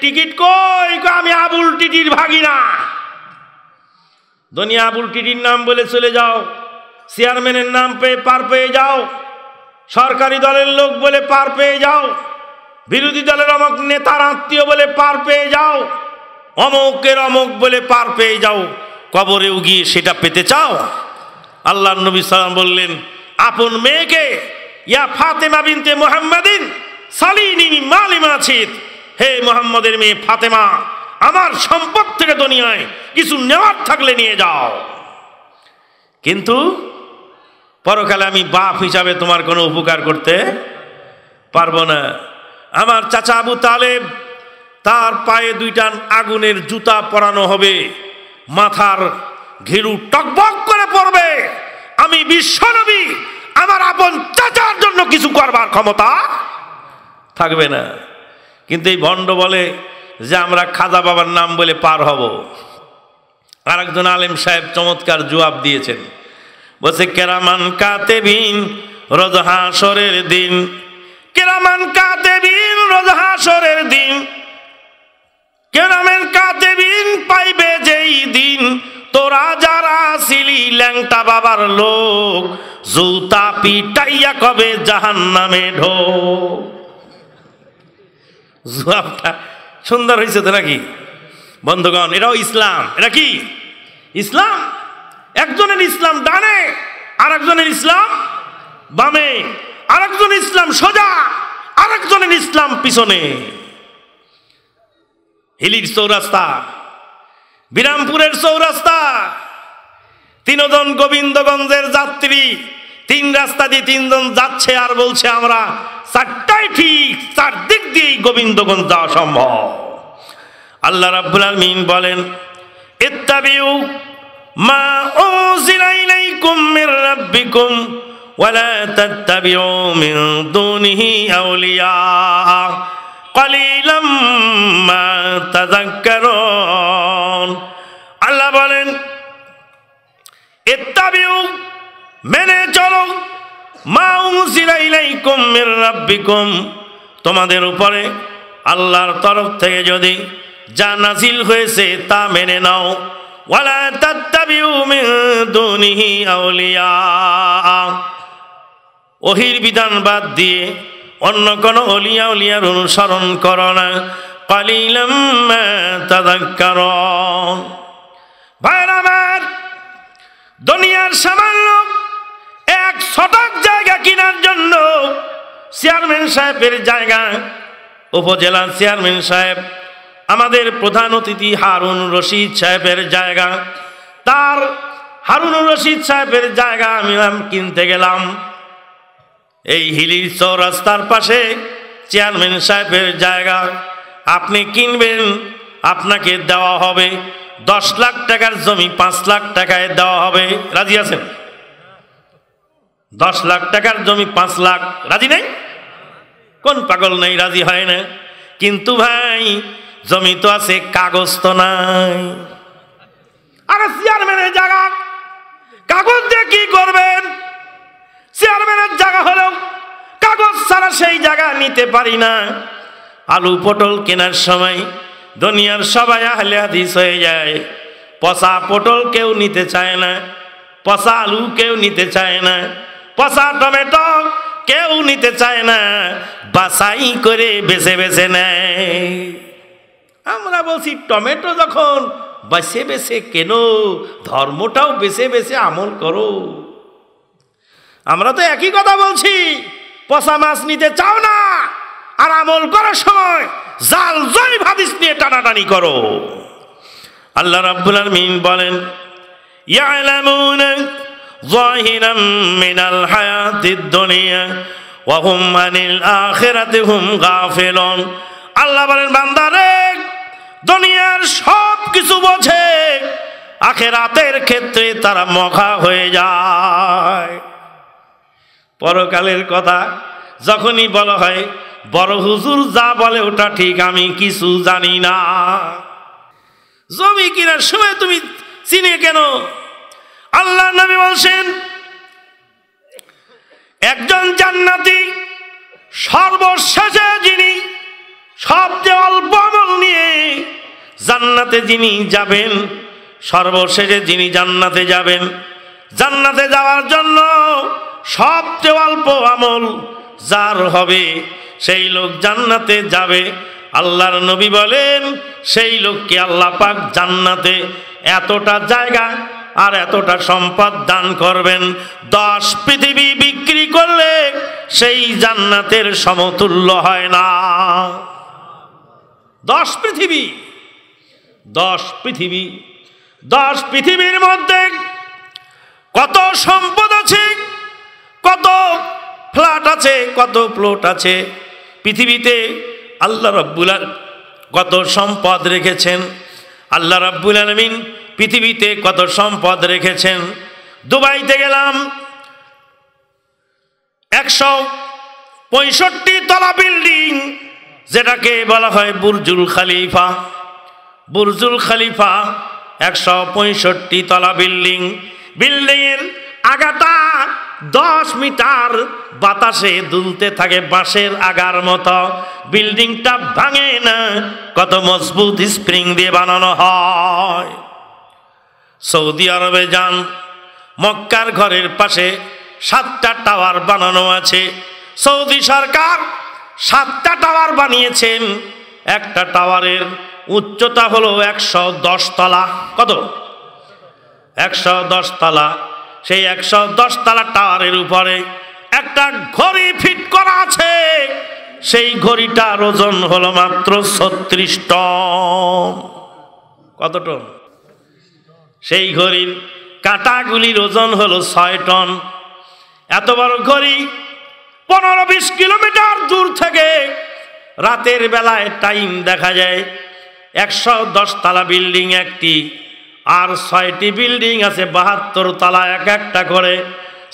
টিকিট কই আমি আবুল টিটির না দুনিয়া আবুল টিটির নাম বলে চলে যাও চেয়ারম্যানের নাম পেয়ে পার পেয়ে যাও সরকারি দলের লোক বলে পার পেয়ে যাও বিরোধী দলের অমক নেতার আত্মীয় বলে পার পেয়ে যাও অমকের অমক বলে পার পেয়ে যাও কবরেও গিয়ে সেটা পেতে চাও আল্লাহ নবী সালাম বললেন আপন মেয়েকে ইয়া ফাতেমা বিনতে মোহাম্মদিন সালিনী মালিমাছিত হে মোহাম্মদের মেয়ে ফাতেমা আমার সম্পদ থেকে দুনিয়ায় কিছু নেওয়ার থাকলে নিয়ে যাও কিন্তু পরকালে আমি বাপ হিসাবে তোমার কোনো উপকার করতে পারবো না আমার চাচা আবু তালেব তার পায়ে দুইটা আগুনের জুতা পরানো হবে মাথার ঘেরু টকবক করে পড়বে আমি বিশ্বনবী আমার আপন চাচার জন্য কিছু করবার ক্ষমতা থাকবে না কিন্তু এই ভণ্ড বলে যে আমরা খাজা বাবার নাম বলে পার হব আরেকজন আলেম সাহেব চমৎকার জবাব দিয়েছেন বলছে কেরামান কাতে বিন রোজ দিন কেরামান কাতে বিন রোজ দিন কেরামেন কাতে বিন পাইবে যেই দিন তোরা যারা ছিলি ল্যাংটা বাবার লোক জুতা পিটাইয়া কবে জাহান নামে ঢো জবাবটা সুন্দর হয়েছে তো নাকি বন্ধুগণ এটাও ইসলাম এটা কি ইসলাম একজনের ইসলাম ডানে আর একজনের ইসলাম বামে আর একজন ইসলাম সোজা আর একজনের ইসলাম পিছনে হিলির চৌরাস্তা বিরামপুরের চৌরাস্তা তিনজন গোবিন্দগঞ্জের যাত্রী তিন রাস্তা দিয়ে তিনজন যাচ্ছে আর বলছে আমরা চারটাই ঠিক চারদিক দিয়েই গোবিন্দগঞ্জ যাওয়া সম্ভব আল্লাহ রাবুল আলমিন বলেন ইত্তাবিউ মা উনজিলা ইলাইকুম মির রাব্বিকুম ওয়ালা ও মিন দুনিহি আউলিয়া কলিলাম মা তাযাক্কারুন আল্লাহ বলেন ইত্তাবিউ মেনে চলো মা উনজিলা ইলাইকুম মির রাব্বিকুম তোমাদের উপরে আল্লাহর তরফ থেকে যদি যা নাজিল হয়েছে তা মেনে নাও ওয়ালা তাত্তাবিউ মিন দুনিহি আউলিয়া ওহির বিধান বাদ দিয়ে অন্য কোনো অলিয়া উলিয়ার অনুসরণ কর না পালিলাম তাদাক্কার ভাইরামার দুনিয়ার সামান্য এক শতক জায়গা কেনার জন্য চেয়ারম্যান সাহেবের জায়গা উপজেলা চেয়ারম্যান সাহেব আমাদের প্রধান অতিথি হারুন রশিদ সাহেবের জায়গা তার হারুন রশিদ সাহেবের জায়গা আমি কিনতে গেলাম এই হিলির চৌরাস্তার পাশে চেয়ারম্যান সাহেবের জায়গা আপনি কিনবেন আপনাকে দেওয়া হবে দশ লাখ টাকার জমি পাঁচ লাখ টাকায় দেওয়া হবে রাজি আছেন দশ লাখ টাকার জমি পাঁচ লাখ রাজি নেই কোন পাগল নেই রাজি হয় না কিন্তু ভাই জমি তো আছে কাগজ তো নাই আরে চেয়ারম্যানের জায়গা কাগজ দিয়ে কি করবেন চেয়ারম্যানের জায়গা হলেও কাগজ ছাড়া সেই জায়গা নিতে পারি না আলু পটল কেনার সময় দুনিয়ার সবাই আহলে হাদিস হয়ে যায় পচা পটল কেউ নিতে চায় না পচা আলু কেউ নিতে চায় না পচা টমেটো কেউ নিতে চায় না বাসাই করে বেছে বেছে নেয় আমরা বলছি টমেটো যখন বেছে বেছে কেন ধর্মটাও বেছে বেছে আমল করো আমরা তো একই কথা বলছি পচা মাছ নিতে চাও না আর আমল করার সময় জাল জলিব ভাবিস নিয়ে টানাটানি করো আল্লাহ রাব্বুল আলমিন বলেন يعلمون ظاهرا من الحياة الدنيا وهم عن الآخرة هم غافلون আল্লাহ বলেন বান্দারে দুনিয়ার সব কিছু বোঝে আখেরাতের ক্ষেত্রে তারা মখা হয়ে যায় পরকালের কথা যখনই বলা হয় বড় হুজুর যা বলে ওটা ঠিক আমি কিছু জানি না জমি কিনার সময় তুমি চিনে কেন আল্লাহ নবী বলছেন একজন জান্নাতি সর্বশেষে যিনি সবচেয়ে অল্প আমল নিয়ে জান্নাতে যিনি যাবেন সর্বশেষে যিনি জান্নাতে যাবেন জান্নাতে যাওয়ার জন্য সবচেয়ে অল্প আমল যার হবে সেই লোক জান্নাতে যাবে আল্লাহর নবী বলেন সেই লোককে আল্লাহ পাক জান্নাতে এতটা জায়গা আর এতটা সম্পদ দান করবেন দশ পৃথিবী বিক্রি করলে সেই জান্নাতের সমতুল্য হয় না দশ পৃথিবী দশ পৃথিবী দশ পৃথিবীর মধ্যে কত সম্পদ আছে কত ফ্ল্যাট আছে কত প্লট আছে পৃথিবীতে আল্লাহ রব্বুল কত সম্পদ রেখেছেন আল্লাহ রব্বুল আলমিন পৃথিবীতে কত সম্পদ রেখেছেন দুবাইতে গেলাম একশো পঁয়ষট্টি তলা বিল্ডিং যেটাকে বলা হয় বুরজুল খালিফা বুরজুল খালিফা একশো পঁয়ষট্টি তলা বিল্ডিং বিল্ডিংয়ের আগাটা দশ মিটার বাতাসে দুলতে থাকে বাঁশের আগার মতো বিল্ডিংটা ভাঙে না কত মজবুত স্প্রিং দিয়ে বানানো হয় সৌদি আরবে যান মক্কার ঘরের পাশে সাতটা টাওয়ার বানানো আছে সৌদি সরকার সাতটা টাওয়ার বানিয়েছেন একটা টাওয়ারের উচ্চতা হলো একশো দশতলা কত একশো দশতলা সেই একশো দশতলা টাওয়ারের উপরে একটা ঘড়ি ফিট করা আছে সেই ঘড়িটার ওজন হলো মাত্র ছত্রিশ টন কত টন সেই ঘড়ির কাটাগুলির ওজন হলো ছয় টন এত বড় ঘড়ি পনেরো বিশ কিলোমিটার দূর থেকে রাতের বেলায় টাইম দেখা যায় একশো দশ তালা বিল্ডিং একটি আর ছয়টি বিল্ডিং আছে বাহাত্তর তালা এক একটা করে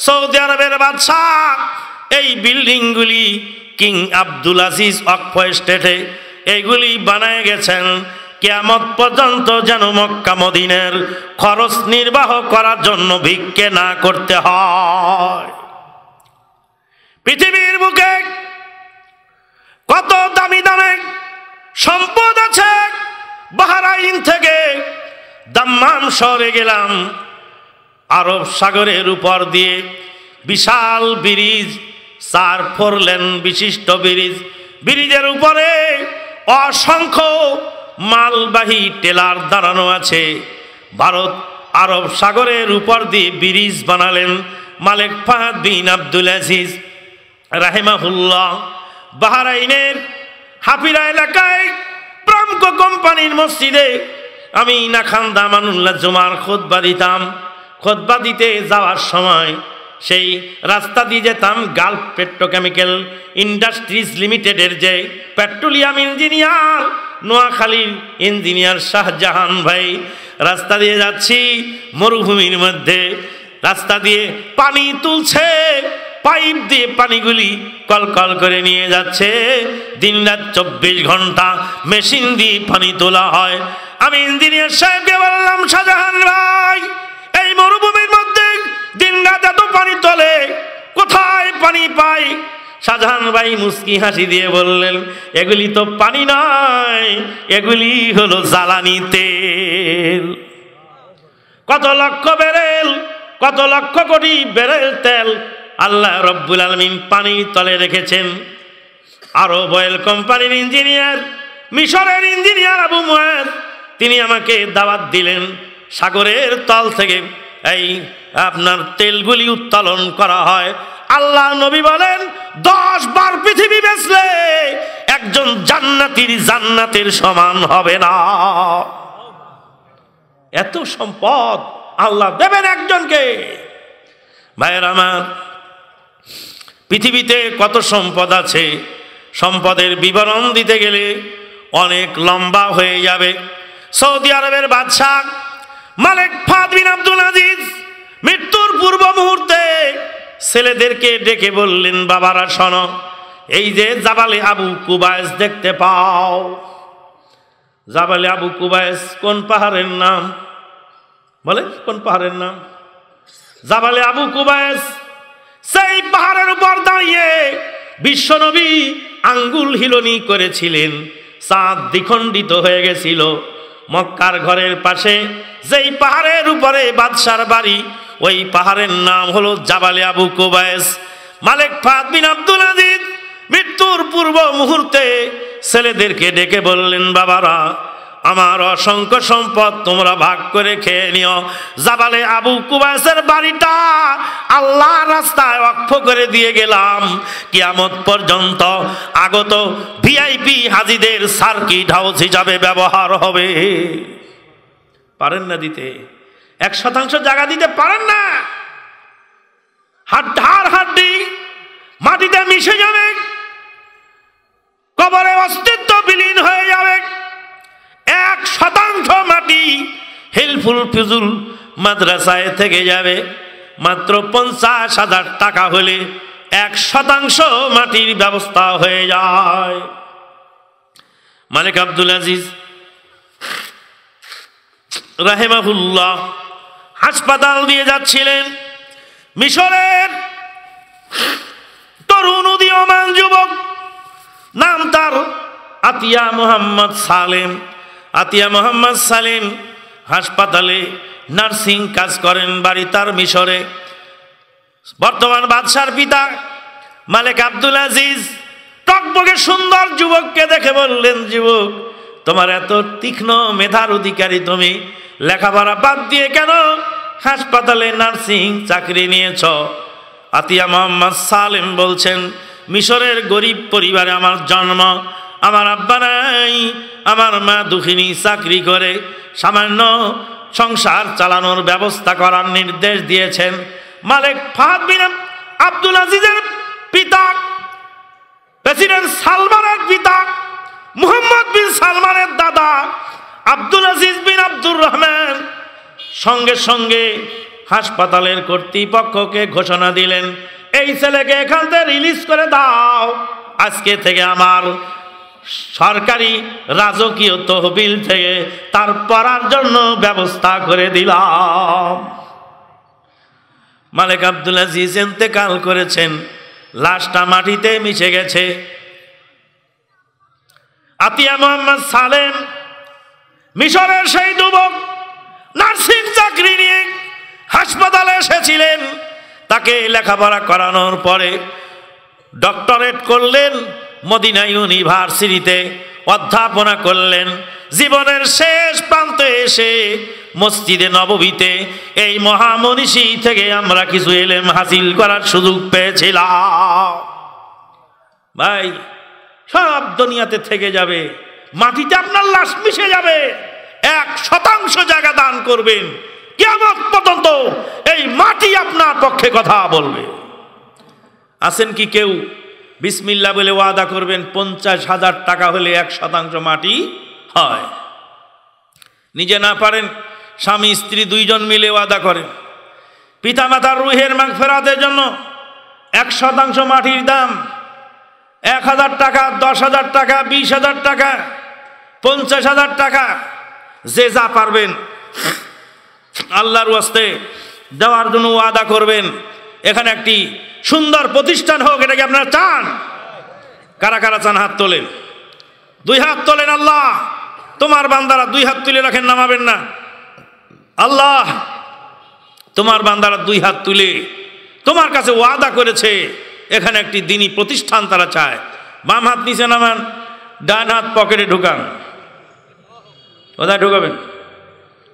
সৌদি আরবের বাদশাহ এই বিল্ডিংগুলি কিং আব্দুল আজিজ অক্ষ স্টেটে এইগুলি বানায় গেছেন কেয়ামত পর্যন্ত যেন মক্কা মদিনের খরচ নির্বাহ করার জন্য ভিক্ষে না করতে হয় পৃথিবীর বুকে কত দামি দামে সম্পদ আছে বাহারাইন থেকে দাম্মাম শহরে গেলাম আরব সাগরের উপর দিয়ে বিশাল ব্রিজ চার ফোরলেন বিশিষ্ট ব্রিজ ব্রিজের উপরে অসংখ্য মালবাহী টেলার দাঁড়ানো আছে ভারত আরব সাগরের উপর দিয়ে ব্রিজ বানালেন মালিক ফাহাদ বিন আব্দুল আজিজ রাহেমাহুল্লাহ বাহারাইনের হাফিরা এলাকায় অসংখ্য কোম্পানির মসজিদে আমি না খান দামানুল্লাহ জুমার খোদবা দিতাম খোদবা দিতে যাওয়ার সময় সেই রাস্তা দিয়ে যেতাম গাল্ফ পেট্রোকেমিক্যাল ইন্ডাস্ট্রিজ লিমিটেডের যে পেট্রোলিয়াম ইঞ্জিনিয়ার নোয়াখালীর ইঞ্জিনিয়ার শাহজাহান ভাই রাস্তা দিয়ে যাচ্ছি মরুভূমির মধ্যে রাস্তা দিয়ে পানি তুলছে পাইপ দিয়ে পানিগুলি কল কল করে নিয়ে যাচ্ছে দিন রাত চব্বিশ ঘন্টা মেশিন দিয়ে পানি তোলা হয় আমি ইঞ্জিনিয়ার সাহেবকে বললাম শাহজাহান ভাই এই মরুভূমির মধ্যে দিন রাত এত পানি তোলে কোথায় পানি পাই শাহজাহান ভাই মুসকি হাসি দিয়ে বললেন এগুলি তো পানি নয় এগুলি হলো জ্বালানি তেল কত লক্ষ বেরেল কত লক্ষ কোটি বেরেল তেল আল্লাহ রব্বুল আলমিন পানির তলে রেখেছেন আরও বয়েল কোম্পানির ইঞ্জিনিয়ার মিশরের ইঞ্জিনিয়ার আবু মোয়ার তিনি আমাকে দাওয়াত দিলেন সাগরের তল থেকে এই আপনার তেলগুলি উত্তোলন করা হয় আল্লাহ নবী বলেন দশ বার পৃথিবী বেচলে একজন জান্নাতির জান্নাতের সমান হবে না এত সম্পদ আল্লাহ দেবেন একজনকে ভাইয়ের আমার পৃথিবীতে কত সম্পদ আছে সম্পদের বিবরণ দিতে গেলে অনেক লম্বা হয়ে যাবে সৌদি আরবের বাদশাহ মালিক ফাদবিন আব্দুল আজিজ মৃত্যুর পূর্ব মুহূর্তে ছেলেদেরকে ডেকে বললেন বাবারা শোন এই যে জাবালে আবু কুবায়স দেখতে পাও জাবালে আবু কুবায়স কোন পাহাড়ের নাম বলে কোন পাহাড়ের নাম জাবালে আবু কুবায়স সেই পাহাড়ের উপর দাঁড়িয়ে বিশ্বনবী আঙ্গুল হিলনি করেছিলেন চাঁদ দ্বিখণ্ডিত হয়ে গেছিল মক্কার ঘরের পাশে যেই পাহাড়ের উপরে বাদশার বাড়ি ওই পাহাড়ের নাম হলো জাবালে আবু কোবায়স মালিক ফাদ বিন আব্দুল আজিদ মৃত্যুর পূর্ব মুহূর্তে ছেলেদেরকে ডেকে বললেন বাবারা আমার অসংখ্য সম্পদ তোমরা ভাগ করে খেয়ে নিও জাবালে আবু কুবাসের বাড়িটা আল্লাহ রাস্তায় অক্ষ করে দিয়ে গেলাম কিয়ামত পর্যন্ত আগত ভিআইপি হাজিদের সার্কিট হাউস হিসাবে ব্যবহার হবে পারেন না দিতে এক শতাংশ জায়গা দিতে পারেন না হাড্ডার হাড্ডি মাটিতে মিশে যাবে কবরে অস্তিত্ব বিলীন হয়ে শতাংশ মাটি হেল্পফুল ফিজুল মাদ্রাসায় থেকে যাবে মাত্র পঞ্চাশ হাজার টাকা হলে এক শতাংশ মাটির ব্যবস্থা হয়ে যায় মালিক আব্দুল আজিজ রাহেমাহুল্লাহ হাসপাতাল দিয়ে যাচ্ছিলেন মিশরের তরুণ উদীয়মান যুবক নাম তার আতিয়া মোহাম্মদ সালেম আতিয়া মোহাম্মদ সালিম হাসপাতালে নার্সিং কাজ করেন বাড়ি তার মিশরে বর্তমান বাদশার পিতা মালিক আব্দুল আজিজ টকবকে সুন্দর যুবককে দেখে বললেন যুবক তোমার এত তীক্ষ্ণ মেধার অধিকারী তুমি লেখাপড়া বাদ দিয়ে কেন হাসপাতালে নার্সিং চাকরি নিয়েছ আতিয়া মোহাম্মদ সালেম বলছেন মিশরের গরিব পরিবারে আমার জন্ম আমার আব্বা নাই আমার মা দুঃখিনী চাকরি করে সামান্য সংসার চালানোর ব্যবস্থা করার নির্দেশ দিয়েছেন মালিক ফাহাদ বিন আব্দুল আজিজের পিতা প্রেসিডেন্ট সালমানের পিতা মুহাম্মদ বিন সালমানের দাদা আব্দুল আজিজ বিন আব্দুর রহমান সঙ্গে সঙ্গে হাসপাতালের কর্তৃপক্ষকে ঘোষণা দিলেন এই ছেলেকে এখান থেকে রিলিজ করে দাও আজকে থেকে আমার সরকারি রাজকীয় তহবিল থেকে তার পড়ার জন্য ব্যবস্থা করে দিলাম মালিক আব্দুল আজিজ এতেকাল করেছেন লাশটা মাটিতে মিশে গেছে আতিয়া মোহাম্মদ সালেম মিশরের সেই যুবক নার্সিং চাকরি নিয়ে হাসপাতালে এসেছিলেন তাকে লেখাপড়া করানোর পরে ডক্টরেট করলেন মদিনা ইউনিভার্সিটিতে অধ্যাপনা করলেন জীবনের শেষ প্রান্তে এসে মসজিদে নবীতে এই মহামনীষী থেকে আমরা কিছু এলেম হাসিল করার সুযোগ পেয়েছিলাম ভাই সব দুনিয়াতে থেকে যাবে মাটিতে আপনার লাশ মিশে যাবে এক শতাংশ জায়গা দান করবেন কেমন পর্যন্ত এই মাটি আপনার পক্ষে কথা বলবে আছেন কি কেউ বিসমিল্লা বলে ওয়াদা করবেন পঞ্চাশ হাজার টাকা হলে এক শতাংশ মাটি হয় নিজে না পারেন স্বামী স্ত্রী দুইজন মিলে ওয়াদা করেন পিতামাতার রুহের মাং ফেরাতের জন্য এক শতাংশ মাটির দাম এক হাজার টাকা দশ হাজার টাকা বিশ হাজার টাকা পঞ্চাশ হাজার টাকা যে যা পারবেন আল্লাহর ওয়াস্তে দেওয়ার জন্য ওয়াদা করবেন এখানে একটি সুন্দর প্রতিষ্ঠান হোক এটা কি আপনারা চান কারা কারা চান হাত তোলেন দুই হাত তোলেন আল্লাহ তোমার বান্দারা দুই হাত তুলে রাখেন নামাবেন না আল্লাহ তোমার বান্দারা দুই হাত তুলে তোমার কাছে ওয়াদা করেছে এখানে একটি দিনই প্রতিষ্ঠান তারা চায় বাম হাত নিচে নামান ডান হাত পকেটে ঢুকান কোথায় ঢুকাবেন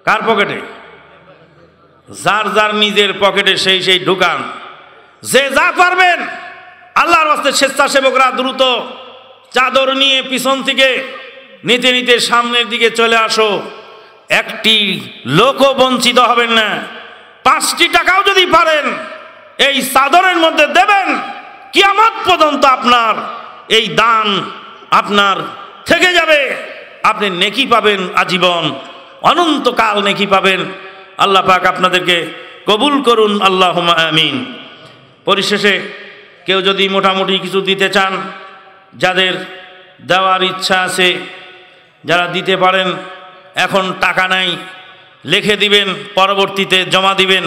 কার পকেটে যার যার নিজের পকেটে সেই সেই ঢুকান যে যা পারবেন আল্লাহর হস্তে স্বেচ্ছাসেবকরা দ্রুত চাদর নিয়ে পিছন থেকে নিতে নিতে সামনের দিকে চলে আসো একটি লোকও বঞ্চিত হবেন না পাঁচটি টাকাও যদি পারেন এই চাদরের মধ্যে দেবেন কিয়ামত পর্যন্ত আপনার এই দান আপনার থেকে যাবে আপনি নেকি পাবেন আজীবন অনন্তকাল নেকি পাবেন আল্লাহ পাক আপনাদেরকে কবুল করুন আল্লাহ আমিন পরিশেষে কেউ যদি মোটামুটি কিছু দিতে চান যাদের দেওয়ার ইচ্ছা আছে যারা দিতে পারেন এখন টাকা নাই লিখে দিবেন পরবর্তীতে জমা দিবেন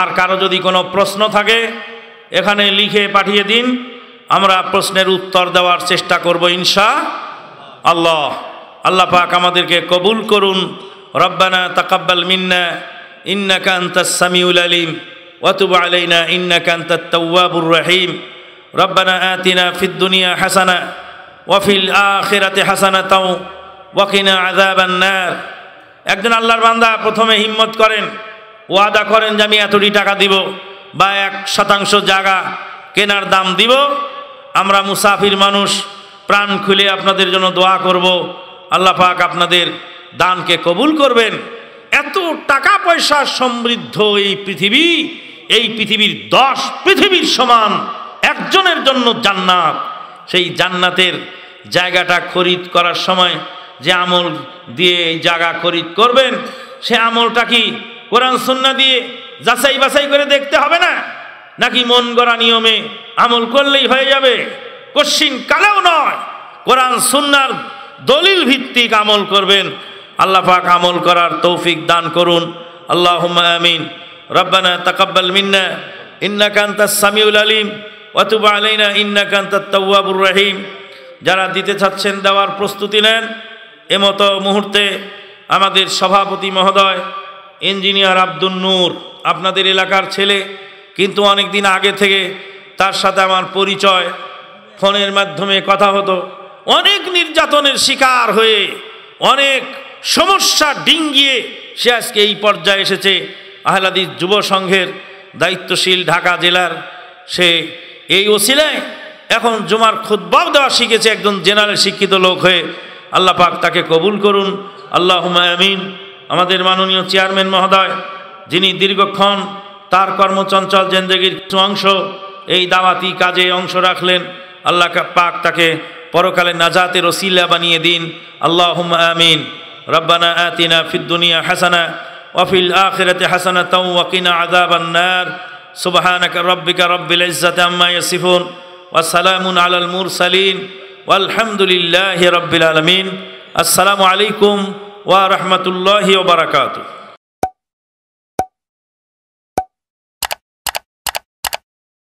আর কারো যদি কোনো প্রশ্ন থাকে এখানে লিখে পাঠিয়ে দিন আমরা প্রশ্নের উত্তর দেওয়ার চেষ্টা করব ইনশা আল্লাহ আল্লাহ পাক আমাদেরকে কবুল করুন রব্বানা তকব্বাল মিন্না ইন্না কান্ত সামিউল আলিম ওয়াতুব আলাইনা ইন্না কান্ত তাওয়াবুর রহিম রব্বানা আতিনা ফিদ্দুনিয়া হাসানা ওয়াফিল আখিরাতে হাসানা তাও ওয়াকিনা আজাবান্নার একজন আল্লাহর বান্দা প্রথমে হিম্মত করেন ওয়াদা করেন যে আমি এতটি টাকা দিব বা এক শতাংশ জায়গা কেনার দাম দিব আমরা মুসাফির মানুষ প্রাণ খুলে আপনাদের জন্য দোয়া করব আল্লাহ পাক আপনাদের দানকে কবুল করবেন এত টাকা পয়সা সমৃদ্ধ এই পৃথিবী এই পৃথিবীর দশ পৃথিবীর সমান একজনের জন্য জান্নাত সেই জান্নাতের জায়গাটা খরিদ করার সময় যে আমল দিয়ে জায়গা খরিদ করবেন সে আমলটা কি কোরআন সন্না দিয়ে যাচাই বাছাই করে দেখতে হবে না নাকি মন গড়া নিয়মে আমল করলেই হয়ে যাবে কশ্চিন কালেও নয় কোরআন সুন্নার দলিল ভিত্তিক আমল করবেন আল্লাহ পাক আমল করার তৌফিক দান করুন আল্লাহ আমিন রব্বানা তাকাব্বাল মিন্না ইন্না কান্তা সামিউল আলিম অতুব আলাইনা ইন্না কান্তা তওয়াবুর রাহিম যারা দিতে চাচ্ছেন দেওয়ার প্রস্তুতি নেন এমত মুহূর্তে আমাদের সভাপতি মহোদয় ইঞ্জিনিয়ার আব্দুল নূর আপনাদের এলাকার ছেলে কিন্তু অনেক দিন আগে থেকে তার সাথে আমার পরিচয় ফোনের মাধ্যমে কথা হতো অনেক নির্যাতনের শিকার হয়ে অনেক সমস্যা ডিঙ্গিয়ে সে আজকে এই পর্যায়ে এসেছে আহলাদিস যুব সংঘের দায়িত্বশীল ঢাকা জেলার সে এই ওসিলায় এখন জুমার খুদ্বাব দেওয়া শিখেছে একজন জেনারেল শিক্ষিত লোক হয়ে আল্লাহ পাক তাকে কবুল করুন আল্লাহ হুমায়ামিন আমাদের মাননীয় চেয়ারম্যান মহোদয় যিনি দীর্ঘক্ষণ তার কর্মচঞ্চল জেন্দেগির কিছু অংশ এই দাওয়াতি কাজে অংশ রাখলেন আল্লাহ পাক তাকে পরকালে নাজাতের ওসিলা বানিয়ে দিন আল্লাহ হুমায়ামিন রব্বানা আতিনা ফিদ্দুনিয়া হাসানা ওয়াফিল আখিরাতে হাসানা তাও ওয়াকিনা আদাবান্নার সুবাহানাক রব্বিকা রব্বিল ইজ্জাতে আম্মা ইয়াসিফুন ওয়া সালামুন আলাল মুরসালিন ওয়ালহামদুলিল্লাহি রব্বিল আলামিন আসসালামু আলাইকুম ওয়া রাহমাতুল্লাহি ওয়া বারাকাতুহু